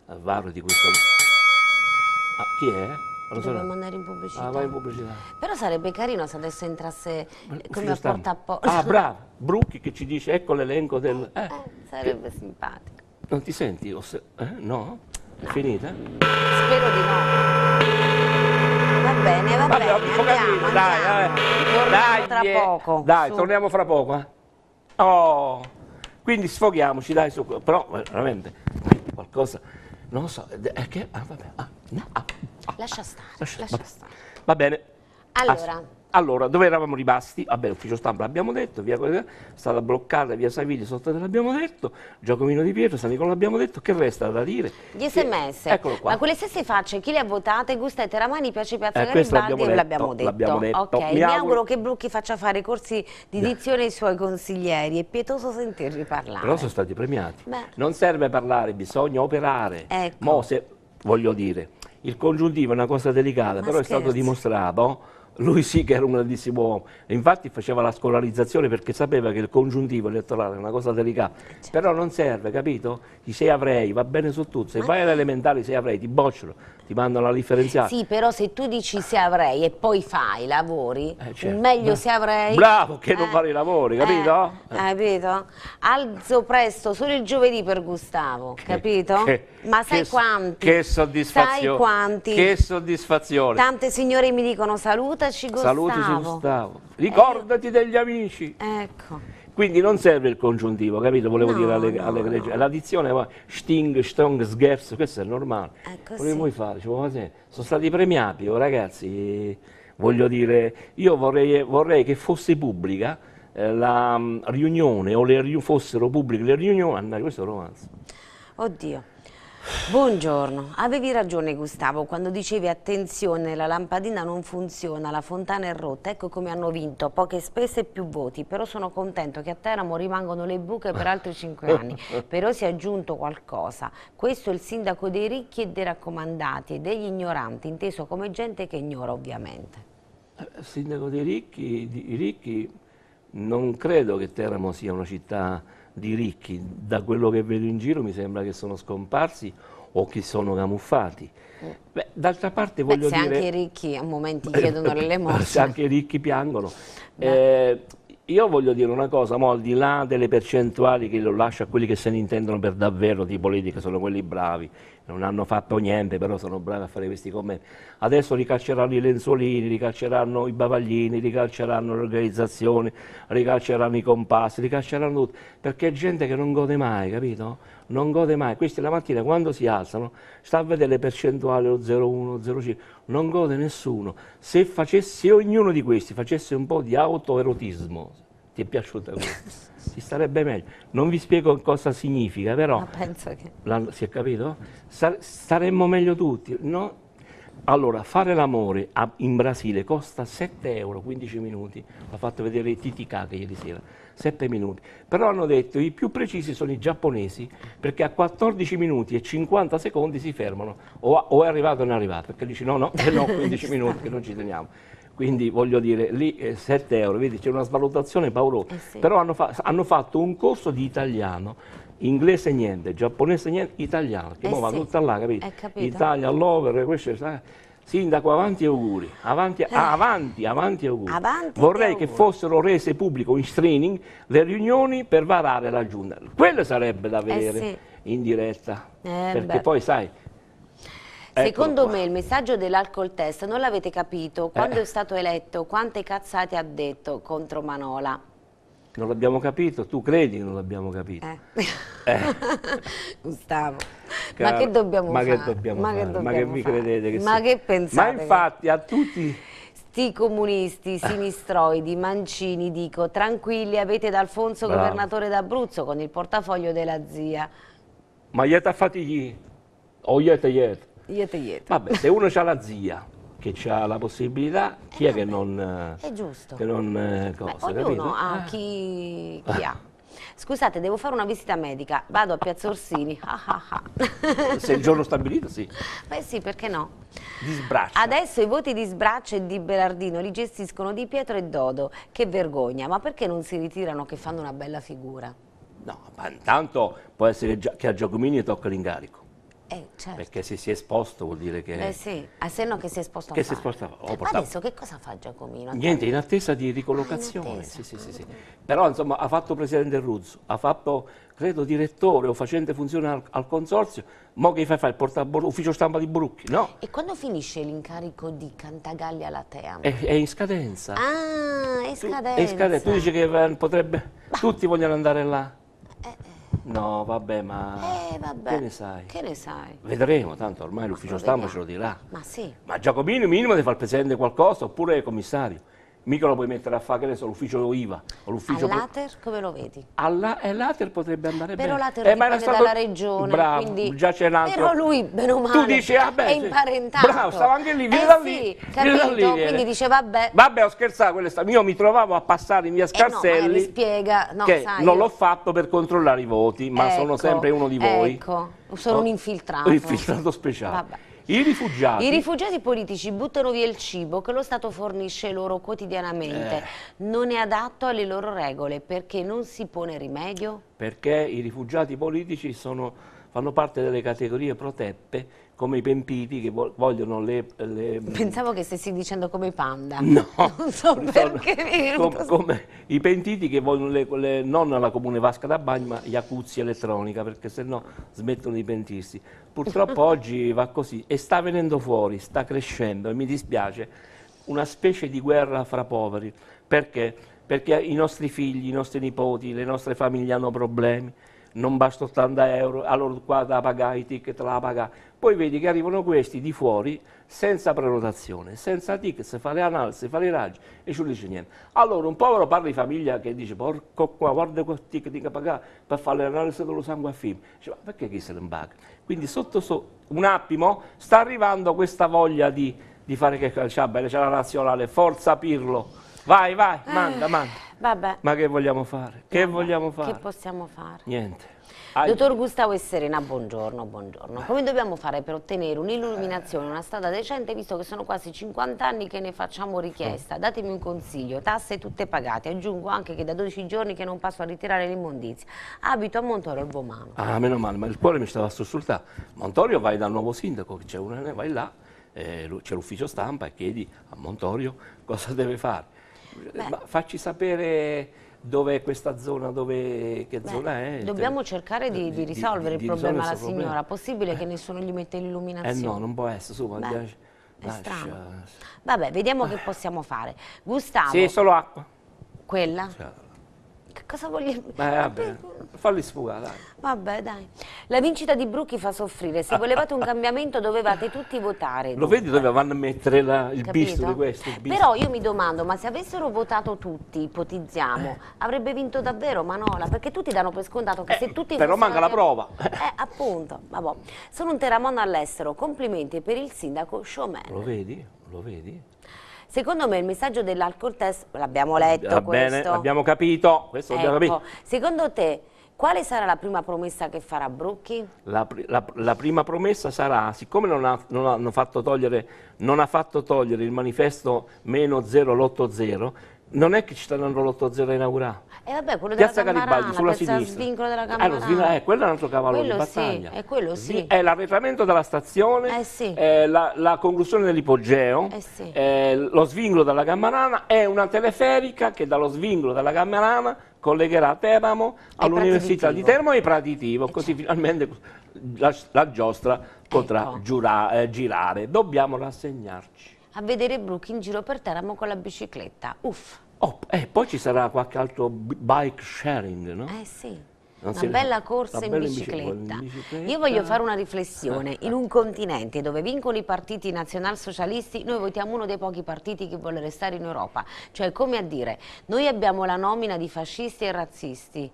eh, varo di questo... Ah, chi è? Dobbiamo andare in pubblicità. Ah, vai in pubblicità. Però sarebbe carino se adesso entrasse come a porta a porta. Ah, bravo, Brucchi che ci dice, ecco l'elenco del... Eh, eh, sarebbe che... simpatico. Non ti senti? Se... Eh? No? È finita? Spero di no. Va bene, va, va bene, andiamo, capito, dai, eh. dai, tra eh. poco. Dai, su. torniamo fra poco. Eh. Oh. Quindi sfoghiamoci, dai, su. Però veramente qualcosa. Non lo so, è che. Ah, vabbè, ah, no, ah. Lascia stare, lascia, lascia va, stare. Va bene. Allora. As allora, dove eravamo rimasti? Vabbè, ufficio stampa l'abbiamo detto, via è stata bloccata, via Saviglia, Sottotitoli l'abbiamo detto, Giacomino Di Pietro, San Nicola l'abbiamo detto, che resta da dire? Gli sms, che... eccolo qua. Ma quelle stesse facce, chi le ha votate? Gusta e Teramani, Piace Piazza eh, Garibaldi, l'abbiamo detto. L'abbiamo detto. detto. Okay. Mi, auguro... mi, auguro... che Brucchi faccia fare corsi di dizione ai suoi consiglieri, è pietoso sentirli parlare. Però sono stati premiati. Beh. Non serve parlare, bisogna operare. Ecco. Mo, se, voglio dire, il congiuntivo è una cosa delicata, Ma però scherzi. è stato dimostrato lui sì che era un grandissimo uomo, infatti faceva la scolarizzazione perché sapeva che il congiuntivo elettorale è una cosa delicata, certo. però non serve, capito? I sei avrei, va bene su tutto, se Ma vai all'elementare i sei avrei ti bocciano, ti mandano la differenziata. Sì, però se tu dici se avrei e poi fai i lavori, eh, certo. meglio Beh. se avrei... Bravo che eh. non fare i lavori, capito? Eh. Capito? Alzo presto, solo il giovedì per Gustavo, che, capito? Che, Ma sai che, quanti? Che soddisfazione. Sai quanti? Che soddisfazione. Tante signore mi dicono salutaci Gustavo. Salutaci Gustavo. Eh. Ricordati degli amici. Ecco. Quindi non serve il congiuntivo, capito? Volevo no, dire alle, no, alle gregge. No. L'addizione va sting, strong, sgers, questo è normale. È eh, vuoi fare, dicevo, sono stati premiati, oh, ragazzi, voglio dire, io vorrei, vorrei che fosse pubblica eh, la um, riunione o le, fossero pubbliche le riunioni, Andare, questo è un romanzo. Oddio. Buongiorno, avevi ragione Gustavo quando dicevi attenzione la lampadina non funziona, la fontana è rotta, ecco come hanno vinto, poche spese e più voti, però sono contento che a Teramo rimangono le buche per altri cinque anni, (laughs) però si è aggiunto qualcosa, questo è il sindaco dei ricchi e dei raccomandati e degli ignoranti, inteso come gente che ignora ovviamente. Il eh, sindaco dei ricchi, di, ricchi non credo che Teramo sia una città di ricchi, da quello che vedo in giro mi sembra che sono scomparsi o che sono camuffati. Mm. d'altra parte voglio Beh, se dire... Se anche i ricchi a momenti chiedono (laughs) l'elemosina. Se anche i ricchi piangono. Eh, io voglio dire una cosa, al di là delle percentuali che lo lascio a quelli che se ne intendono per davvero di politica, sono quelli bravi, non hanno fatto niente, però sono bravi a fare questi commenti. Adesso ricalceranno i lenzuolini, ricalceranno i bavaglini, ricalceranno le organizzazioni, ricalceranno i compassi, ricalceranno tutto, perché è gente che non gode mai, capito? Non gode mai. Questi la mattina quando si alzano, sta a vedere le percentuali, lo 0,1, 0,5, non gode nessuno. Se, facesse, se ognuno di questi facesse un po' di autoerotismo, ti è piaciuta questa? (laughs) si starebbe meglio. Non vi spiego cosa significa, però... Che... Si è capito? staremmo meglio tutti. No? Allora, fare l'amore in Brasile costa 7 euro, 15 minuti, l'ha fatto vedere Titicaca ieri sera, 7 minuti. Però hanno detto i più precisi sono i giapponesi, perché a 14 minuti e 50 secondi si fermano, o, o è arrivato o non è arrivato, perché dice no, no, eh no 15 (laughs) minuti che non ci teniamo quindi voglio dire lì eh, 7 euro, vedi c'è una svalutazione paurosa, eh sì. però hanno, fa hanno, fatto un corso di italiano, inglese niente, giapponese niente, italiano, che eh sì. va tutta là, capito? Eh, capito. Italia all'over, questo è... Eh, sindaco, avanti auguri, avanti, eh. ah, avanti, avanti auguri. Avanti Vorrei auguri. che fossero rese pubbliche in streaming le riunioni per varare la giunta. Quello sarebbe da vedere sì. in diretta, perché beh. poi sai Secondo me il messaggio dell'alcol test non l'avete capito. Eh. Quando eh. è stato eletto, quante cazzate ha detto contro Manola? Non l'abbiamo capito, tu credi che non l'abbiamo capito. Eh. Eh. (laughs) Gustavo, Car ma che dobbiamo ma fare? Che dobbiamo ma, fare? Che dobbiamo ma che vi credete che Ma si... che pensate? Ma infatti a tutti... Sti comunisti, sinistroidi, mancini, dico, tranquilli, avete D'Alfonso governatore d'Abruzzo con il portafoglio della zia. Ma ieta fatigli, o ieta ieta. Iete, iete. Vabbè, se uno ha la zia che ha la possibilità, chi eh, è vabbè. che non... È giusto. Che non... Eh, cosa, Beh, ognuno ha eh. chi, (laughs) chi ha. Scusate, devo fare una visita medica, vado a Piazza Orsini. (laughs) Ah, ah, ah. se è il giorno stabilito, sì. Beh sì, perché no? Di sbraccio. Adesso i voti di sbraccio e di Berardino li gestiscono Di Pietro e Dodo. Che vergogna, ma perché non si ritirano che fanno una bella figura? No, ma intanto può essere che a Giacomini tocca l'incarico. Eh, certo. Perché se si è esposto vuol dire che... Eh sì, a ah, se no che si è esposto a Che si è esposto a... Ma adesso che cosa fa Giacomino? Cioè, Niente, in attesa di ricollocazione. Ah, attesa. Sì, sì, sì, sì, Però insomma ha fatto presidente Ruzzo, ha fatto credo direttore o facente funzione al, al consorzio, mo che fai fare il portabordo, ufficio stampa di Brucchi, no? E quando finisce l'incarico di Cantagalli alla TEA? È, è, in scadenza. Ah, è in scadenza. Tu, è in scadenza. Tu dici che eh, potrebbe... Bah. Tutti vogliono andare là. No, vabbè, ma eh, vabbè. che ne sai? Che ne sai? Vedremo, tanto ormai l'ufficio stampa ce lo dirà. Ma sì. Ma Giacomini minimo deve far presente qualcosa, oppure commissario mica lo puoi mettere a fare, che ne so, l'ufficio IVA o l'ufficio... All'Ater come lo vedi? Alla, eh, L'Ater potrebbe andare però bene. Però l'Ater eh, stato... dalla regione, bravo, quindi... già c'è l'altro. Però lui, meno male, tu dici, ah, beh, è imparentato. Bravo, stava anche lì, vieni eh da lì, vieni da lì. Quindi dice, vabbè... Vabbè, ho scherzato, io mi trovavo a passare in via Scarselli... Eh no, mi spiega, no, che sai, non l'ho fatto per controllare i voti, ma ecco, sono sempre uno di voi. Ecco, sono no? un infiltrato. Un infiltrato speciale. Vabbè. I rifugiati. I rifugiati politici buttano via il cibo che lo Stato fornisce loro quotidianamente. Eh. Non è adatto alle loro regole perché non si pone rimedio? Perché i rifugiati politici sono, fanno parte delle categorie protette come i pentiti che vogliono le, le, Pensavo che stessi dicendo come i panda. (laughs) No. Non so perché. So, come, come i pentiti che vogliono le, le, non la comune vasca da bagno, ma jacuzzi elettronica, perché se no smettono di pentirsi. Purtroppo (laughs) oggi va così e sta venendo fuori, sta crescendo e mi dispiace, una specie di guerra fra poveri. Perché? Perché i nostri figli, i nostri nipoti, le nostre famiglie hanno problemi non basta 80 euro, allora qua da pagare i ticket, la pagare. Poi vedi che arrivano questi di fuori senza prenotazione, senza ticket, se fa le analisi, fa fare raggi e non dice niente. Allora un povero padre di famiglia che dice porco qua, guarda quel ticket che pagare per fare le l'analisi dello sangue a film. Dice, ma perché chi se ne paga? Quindi sotto sotto, un attimo, sta arrivando questa voglia di, di fare che cioè, c'è la nazionale, forza Pirlo. Vai, vai, eh, manda, eh, manda. Vabbè. Ma che vogliamo fare? Che vabbè, vogliamo fare? Che possiamo fare? Niente. Ai... Dottor Gustavo e Serena, buongiorno, buongiorno. Eh. Come dobbiamo fare per ottenere un'illuminazione, eh. una strada decente, visto che sono quasi 50 anni che ne facciamo richiesta? Datemi un consiglio, tasse tutte pagate, aggiungo anche che da 12 giorni che non passo a ritirare l'immondizia. Abito a Montorio al Vomano. Ah, meno male, ma il cuore mi stava a sussultare. Montorio vai dal nuovo sindaco, c'è una, vai là, eh, c'è l'ufficio stampa e chiedi a Montorio cosa deve fare eh, Beh, facci sapere dove è questa zona, dove, che Beh, zona è. Dobbiamo cercare di, eh, di risolvere di, il di problema alla signora. Problema. Possibile eh. che nessuno gli metta l'illuminazione? Eh no, non può essere, su, Beh, è strano. Vabbè, vediamo ah. che possiamo fare. Gustavo. Sì, solo acqua. Quella? Cioè. Che cosa voglio... Beh, vabbè, falli sfugare, dai. Vabbè, dai. La vincita di Brucchi fa soffrire. Se volevate un cambiamento dovevate tutti votare. Dunque. Lo vedi dove vanno a mettere la, il Capito? bisto di questo? Bisto. Però io mi domando, ma se avessero votato tutti, ipotizziamo, eh. avrebbe vinto davvero Manola? Perché tutti danno per scontato che eh, se tutti... Però manca la prova. (laughs) Eh, appunto. Vabbè. Sono un teramonna all'estero. Complimenti per il sindaco Showman. Lo vedi? Lo vedi? Secondo me il messaggio dell'alcol test, l'abbiamo letto Va bene, abbiamo capito. Ecco, capito. Secondo te quale sarà la prima promessa che farà Brucchi? La, la, la prima promessa sarà, siccome non ha, non, ha, non, fatto togliere, non ha fatto togliere il manifesto meno 0 l8 non è che ci sta dando l'8-0 a inaugurare. E eh vabbè, quello Piazza della Garibaldi sulla sinistra. svincolo della eh, Cammarana. Allora, eh, quello è un altro cavallo quello di battaglia. Sì, eh, è quello sì. È l'arretramento della stazione, eh sì. Eh, la, la, conclusione dell'ipogeo, eh sì. lo svincolo della Cammarana è una teleferica che dallo svincolo della Cammarana collegherà Teramo all'Università di Teramo e Praditivo, così certo. finalmente la, la giostra potrà ecco. giurare, girare. Dobbiamo rassegnarci a vedere Brooke in giro per Teramo con la bicicletta. Uff. Oh, eh, poi ci sarà qualche altro bike sharing, no? Eh sì. Una bella corsa in bicicletta. Io voglio fare una riflessione. Eh, in eh. un continente dove vincono i partiti nazionalsocialisti, noi votiamo uno dei pochi partiti che vuole restare in Europa. Cioè, come a dire, noi abbiamo la nomina di fascisti e razzisti.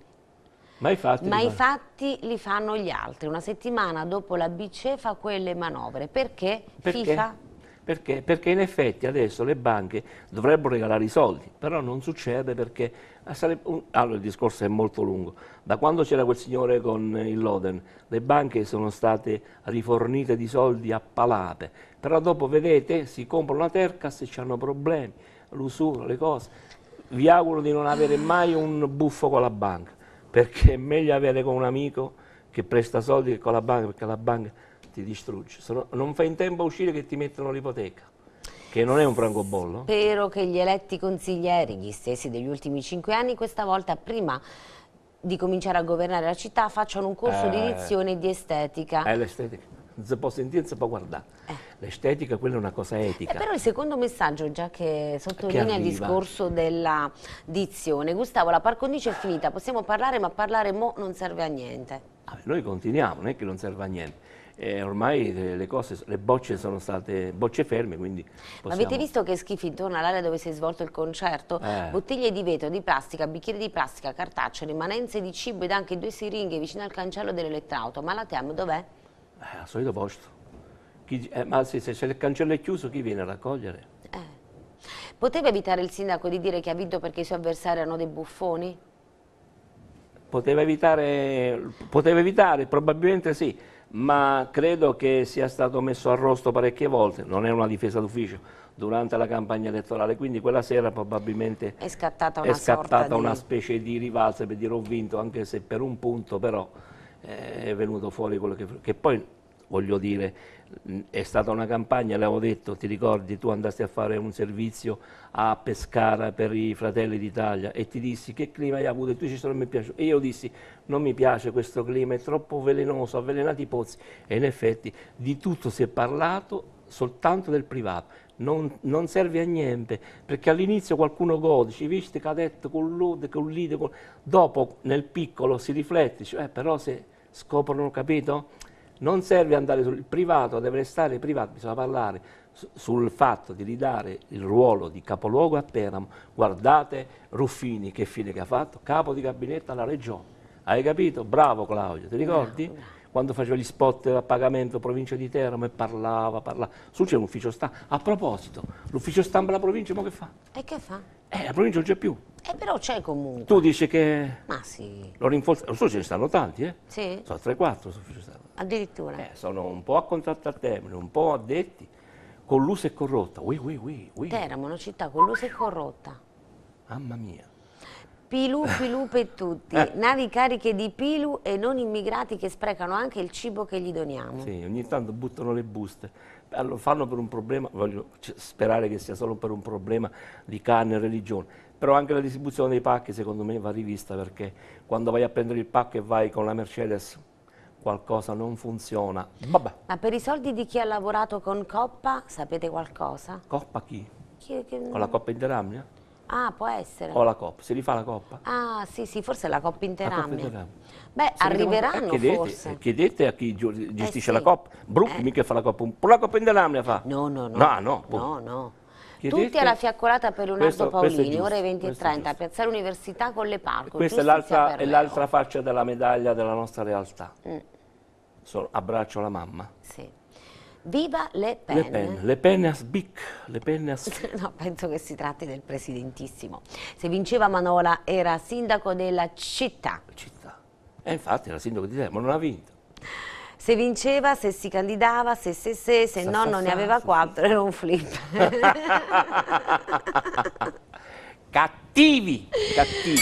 Ma i fatti, ma i fatti li fanno gli altri. Una settimana dopo la BCE fa quelle manovre. Perché? Perché? FIFA? Perché? Perché in effetti adesso le banche dovrebbero regalare i soldi, però non succede perché... Ah, un... Allora il discorso è molto lungo. Da quando c'era quel signore con il Loden, le banche sono state rifornite di soldi a palate, però dopo vedete si compra una Tercas se ci hanno problemi, l'usura, le cose. Vi auguro di non avere mai un buffo con la banca, perché è meglio avere con un amico che presta soldi che con la banca, perché la banca ti distrugge. No, non fai in tempo a uscire che ti mettono l'ipoteca. Che non è un francobollo? Spero che gli eletti consiglieri, gli stessi degli ultimi cinque anni, questa volta prima di cominciare a governare la città facciano un corso eh, di lezione di estetica. È eh, l'estetica. Non si può sentire, non si può guardare. Eh. L'estetica, quella è una cosa etica. Eh, però il secondo messaggio, già che sottolinea che il discorso della dizione. Gustavo, la par condicio è finita, possiamo parlare, ma parlare mo non serve a niente. Vabbè, noi continuiamo, non è che non serve a niente eh, ormai le, cose, le bocce sono state bocce ferme. Quindi possiamo... avete visto che schifo intorno all'area dove si è svolto il concerto? Eh. Bottiglie di vetro, di plastica, bicchieri di plastica, cartacce, rimanenze di cibo ed anche due siringhe vicino al cancello dell'elettrauto. Ma la TEM dov'è? Eh, al solito posto. Chi, eh, ma se, se, il cancello è chiuso chi viene a raccogliere? Eh. Poteva evitare il sindaco di dire che ha vinto perché i suoi avversari erano dei buffoni? Poteva evitare, poteva evitare probabilmente sì ma credo che sia stato messo a rosto parecchie volte, non è una difesa d'ufficio, durante la campagna elettorale, quindi quella sera probabilmente è scattata una, è scattata una di... specie di rivalsa per dire ho vinto, anche se per un punto però eh, è venuto fuori quello che, che poi voglio dire è stata una campagna, l'avevo detto, ti ricordi, tu andasti a fare un servizio a Pescara per i Fratelli d'Italia e ti dissi che clima hai avuto e tu dici non mi piace. E io dissi non mi piace questo clima, è troppo velenoso, avvelenati i pozzi. E in effetti di tutto si è parlato soltanto del privato. Non, non serve a niente, perché all'inizio qualcuno gode, ci viste che ha detto con l'ode, con l'ide, con... dopo nel piccolo si riflette, dice, eh, però se scoprono, capito? non serve andare sul privato, deve restare privato, bisogna parlare sul fatto di ridare il ruolo di capoluogo a Teramo. Guardate Ruffini che fine che ha fatto, capo di gabinetto alla regione. Hai capito? Bravo Claudio, ti ricordi? Bravo. Quando faceva gli spot a pagamento provincia di Teramo e parlava, parlava. Su c'è un ufficio stampa. A proposito, l'ufficio stampa della provincia ma che fa? E che fa? Eh, la provincia non c'è più. Eh, però c'è comunque. Tu dici che... Ma sì. Lo rinforza... Lo so, ce ne stanno tanti, eh? Sì. Sono 3-4 l'ufficio stampa. Addirittura. Eh, sono un po' a contratto al termine, un po' addetti, collusa e corrotta. Ui, ui, ui, ui. Teramo, una città collusa e corrotta. Mamma mia. Pilu, pilu (laughs) per tutti, eh. navi cariche di pilu e non immigrati che sprecano anche il cibo che gli doniamo. Sì, ogni tanto buttano le buste, lo fanno per un problema, voglio sperare che sia solo per un problema di carne e religione, però anche la distribuzione dei pacchi secondo me va rivista perché quando vai a prendere il pacco e vai con la Mercedes qualcosa non funziona. Vabbè. Ma per i soldi di chi ha lavorato con Coppa sapete qualcosa? Coppa chi? chi che... Con la Coppa Interamnia? Ah, può essere. O la Coppa, si rifà la Coppa? Ah, sì, sì, forse la Coppa Interamnia. La Coppa Beh, se arriveranno eh, chiedete, forse. Eh, chiedete a chi eh, gestisce eh, sì. la Coppa. Brucchi eh. mica fa la Coppa, pure la Coppa Interamnia fa. No, no, no. No, no. No, no. Chiedete? Tutti alla fiaccolata per Leonardo questo, Paolini, ore 20 e 30, Piazzale Università con le Parco. Questa è l'altra, faccia della medaglia della nostra realtà. Mm. So, abbraccio la mamma. Sì. Viva Le Pen. Le Pen, Le Pen a sbic, Le Pen a sbic. (laughs) no, penso che si tratti del presidentissimo. Se vinceva Manola era sindaco della città. Città. E infatti era sindaco di ma non ha vinto se vinceva, se si candidava, se se se, se sa, no non ne aveva quattro, era un flip. (laughs) cattivi, cattivi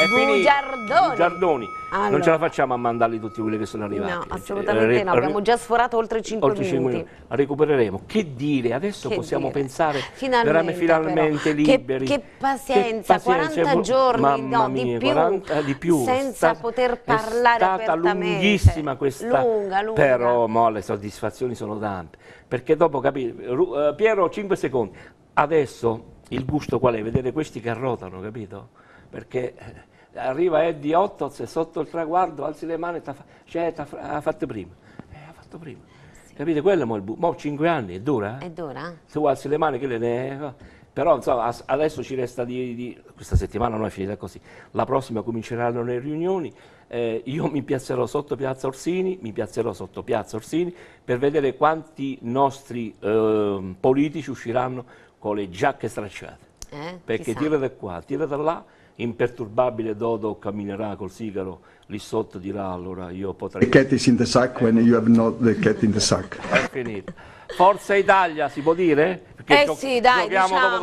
è Bugiardoni. Bugiardoni. Allora. Non ce la facciamo a mandarli tutti quelli che sono arrivati. No, cioè, assolutamente eh, no, abbiamo già sforato oltre 5 oltre minuti. 5 minuti. Recupereremo. Che dire, adesso che possiamo dire. pensare finalmente, finalmente liberi. Che, che, pazienza, che, pazienza, 40 giorni, no, mia, di, più, 40, di, più, senza sta, poter parlare apertamente. È stata lunghissima questa, lunga, lunga. però mo, le soddisfazioni sono tante. Perché dopo, capite, uh, Piero, 5 secondi. Adesso il gusto qual è? Vedere questi che arrotano, capito? Perché eh, arriva Eddie Ottoz e sotto il traguardo alzi le mani e fa, cioè, ha fatto prima. Eh, ha fatto prima. Sì. Capite? Quello è il bu- Mo' 5 anni, è dura? Eh? È dura. Tu alzi le mani che le ne... Eh, Però insomma, adesso ci resta di, di... Questa settimana non è finita così. La prossima cominceranno le riunioni. Eh, io mi piazzerò sotto Piazza Orsini, mi piazzerò sotto Piazza Orsini per vedere quanti nostri eh, politici usciranno con le giacche stracciate. Eh, Perché chissà. tira da qua, tira da là imperturbabile Dodo camminerà col sigaro, lì sotto dirà allora io potrei... The cat is in the sack when you have not the cat in the sack. Eh, Forza Italia, si può dire? Perché eh gio- sì, dai, diciamolo.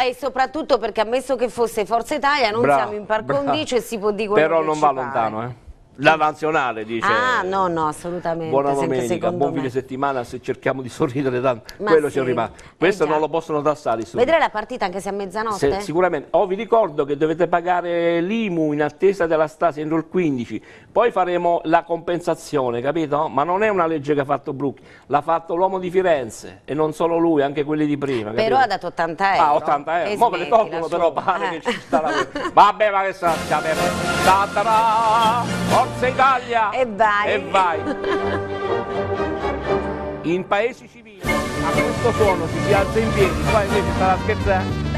E eh. eh, soprattutto perché ammesso che fosse Forza Italia non Bra siamo in par condicio e si può dire quello Però non va lontano, eh. La nazionale dice. Ah, no, no, assolutamente. Buona domenica, buon fine settimana. Se cerchiamo di sorridere tanto, Ma quello sì. ci rimane. Eh Questo eh non lo possono tassare. Vedrai la partita anche se a mezzanotte? Se, sicuramente. Oh, vi ricordo che dovete pagare l'IMU in attesa della Stasi entro il 15 poi faremo la compensazione, capito? Ma non è una legge che ha fatto Brucchi, l'ha fatto l'uomo di Firenze e non solo lui, anche quelli di prima. Capito? Però ha dato 80 ah, euro. Ah, 80 euro. Mo me le tolgono però pare eh. che ci sta la Vabbè, ma che sta Forza Italia! E vai! E vai! In paesi civili a questo suono si, si alza in piedi, qua invece sta la scherzando. Eh?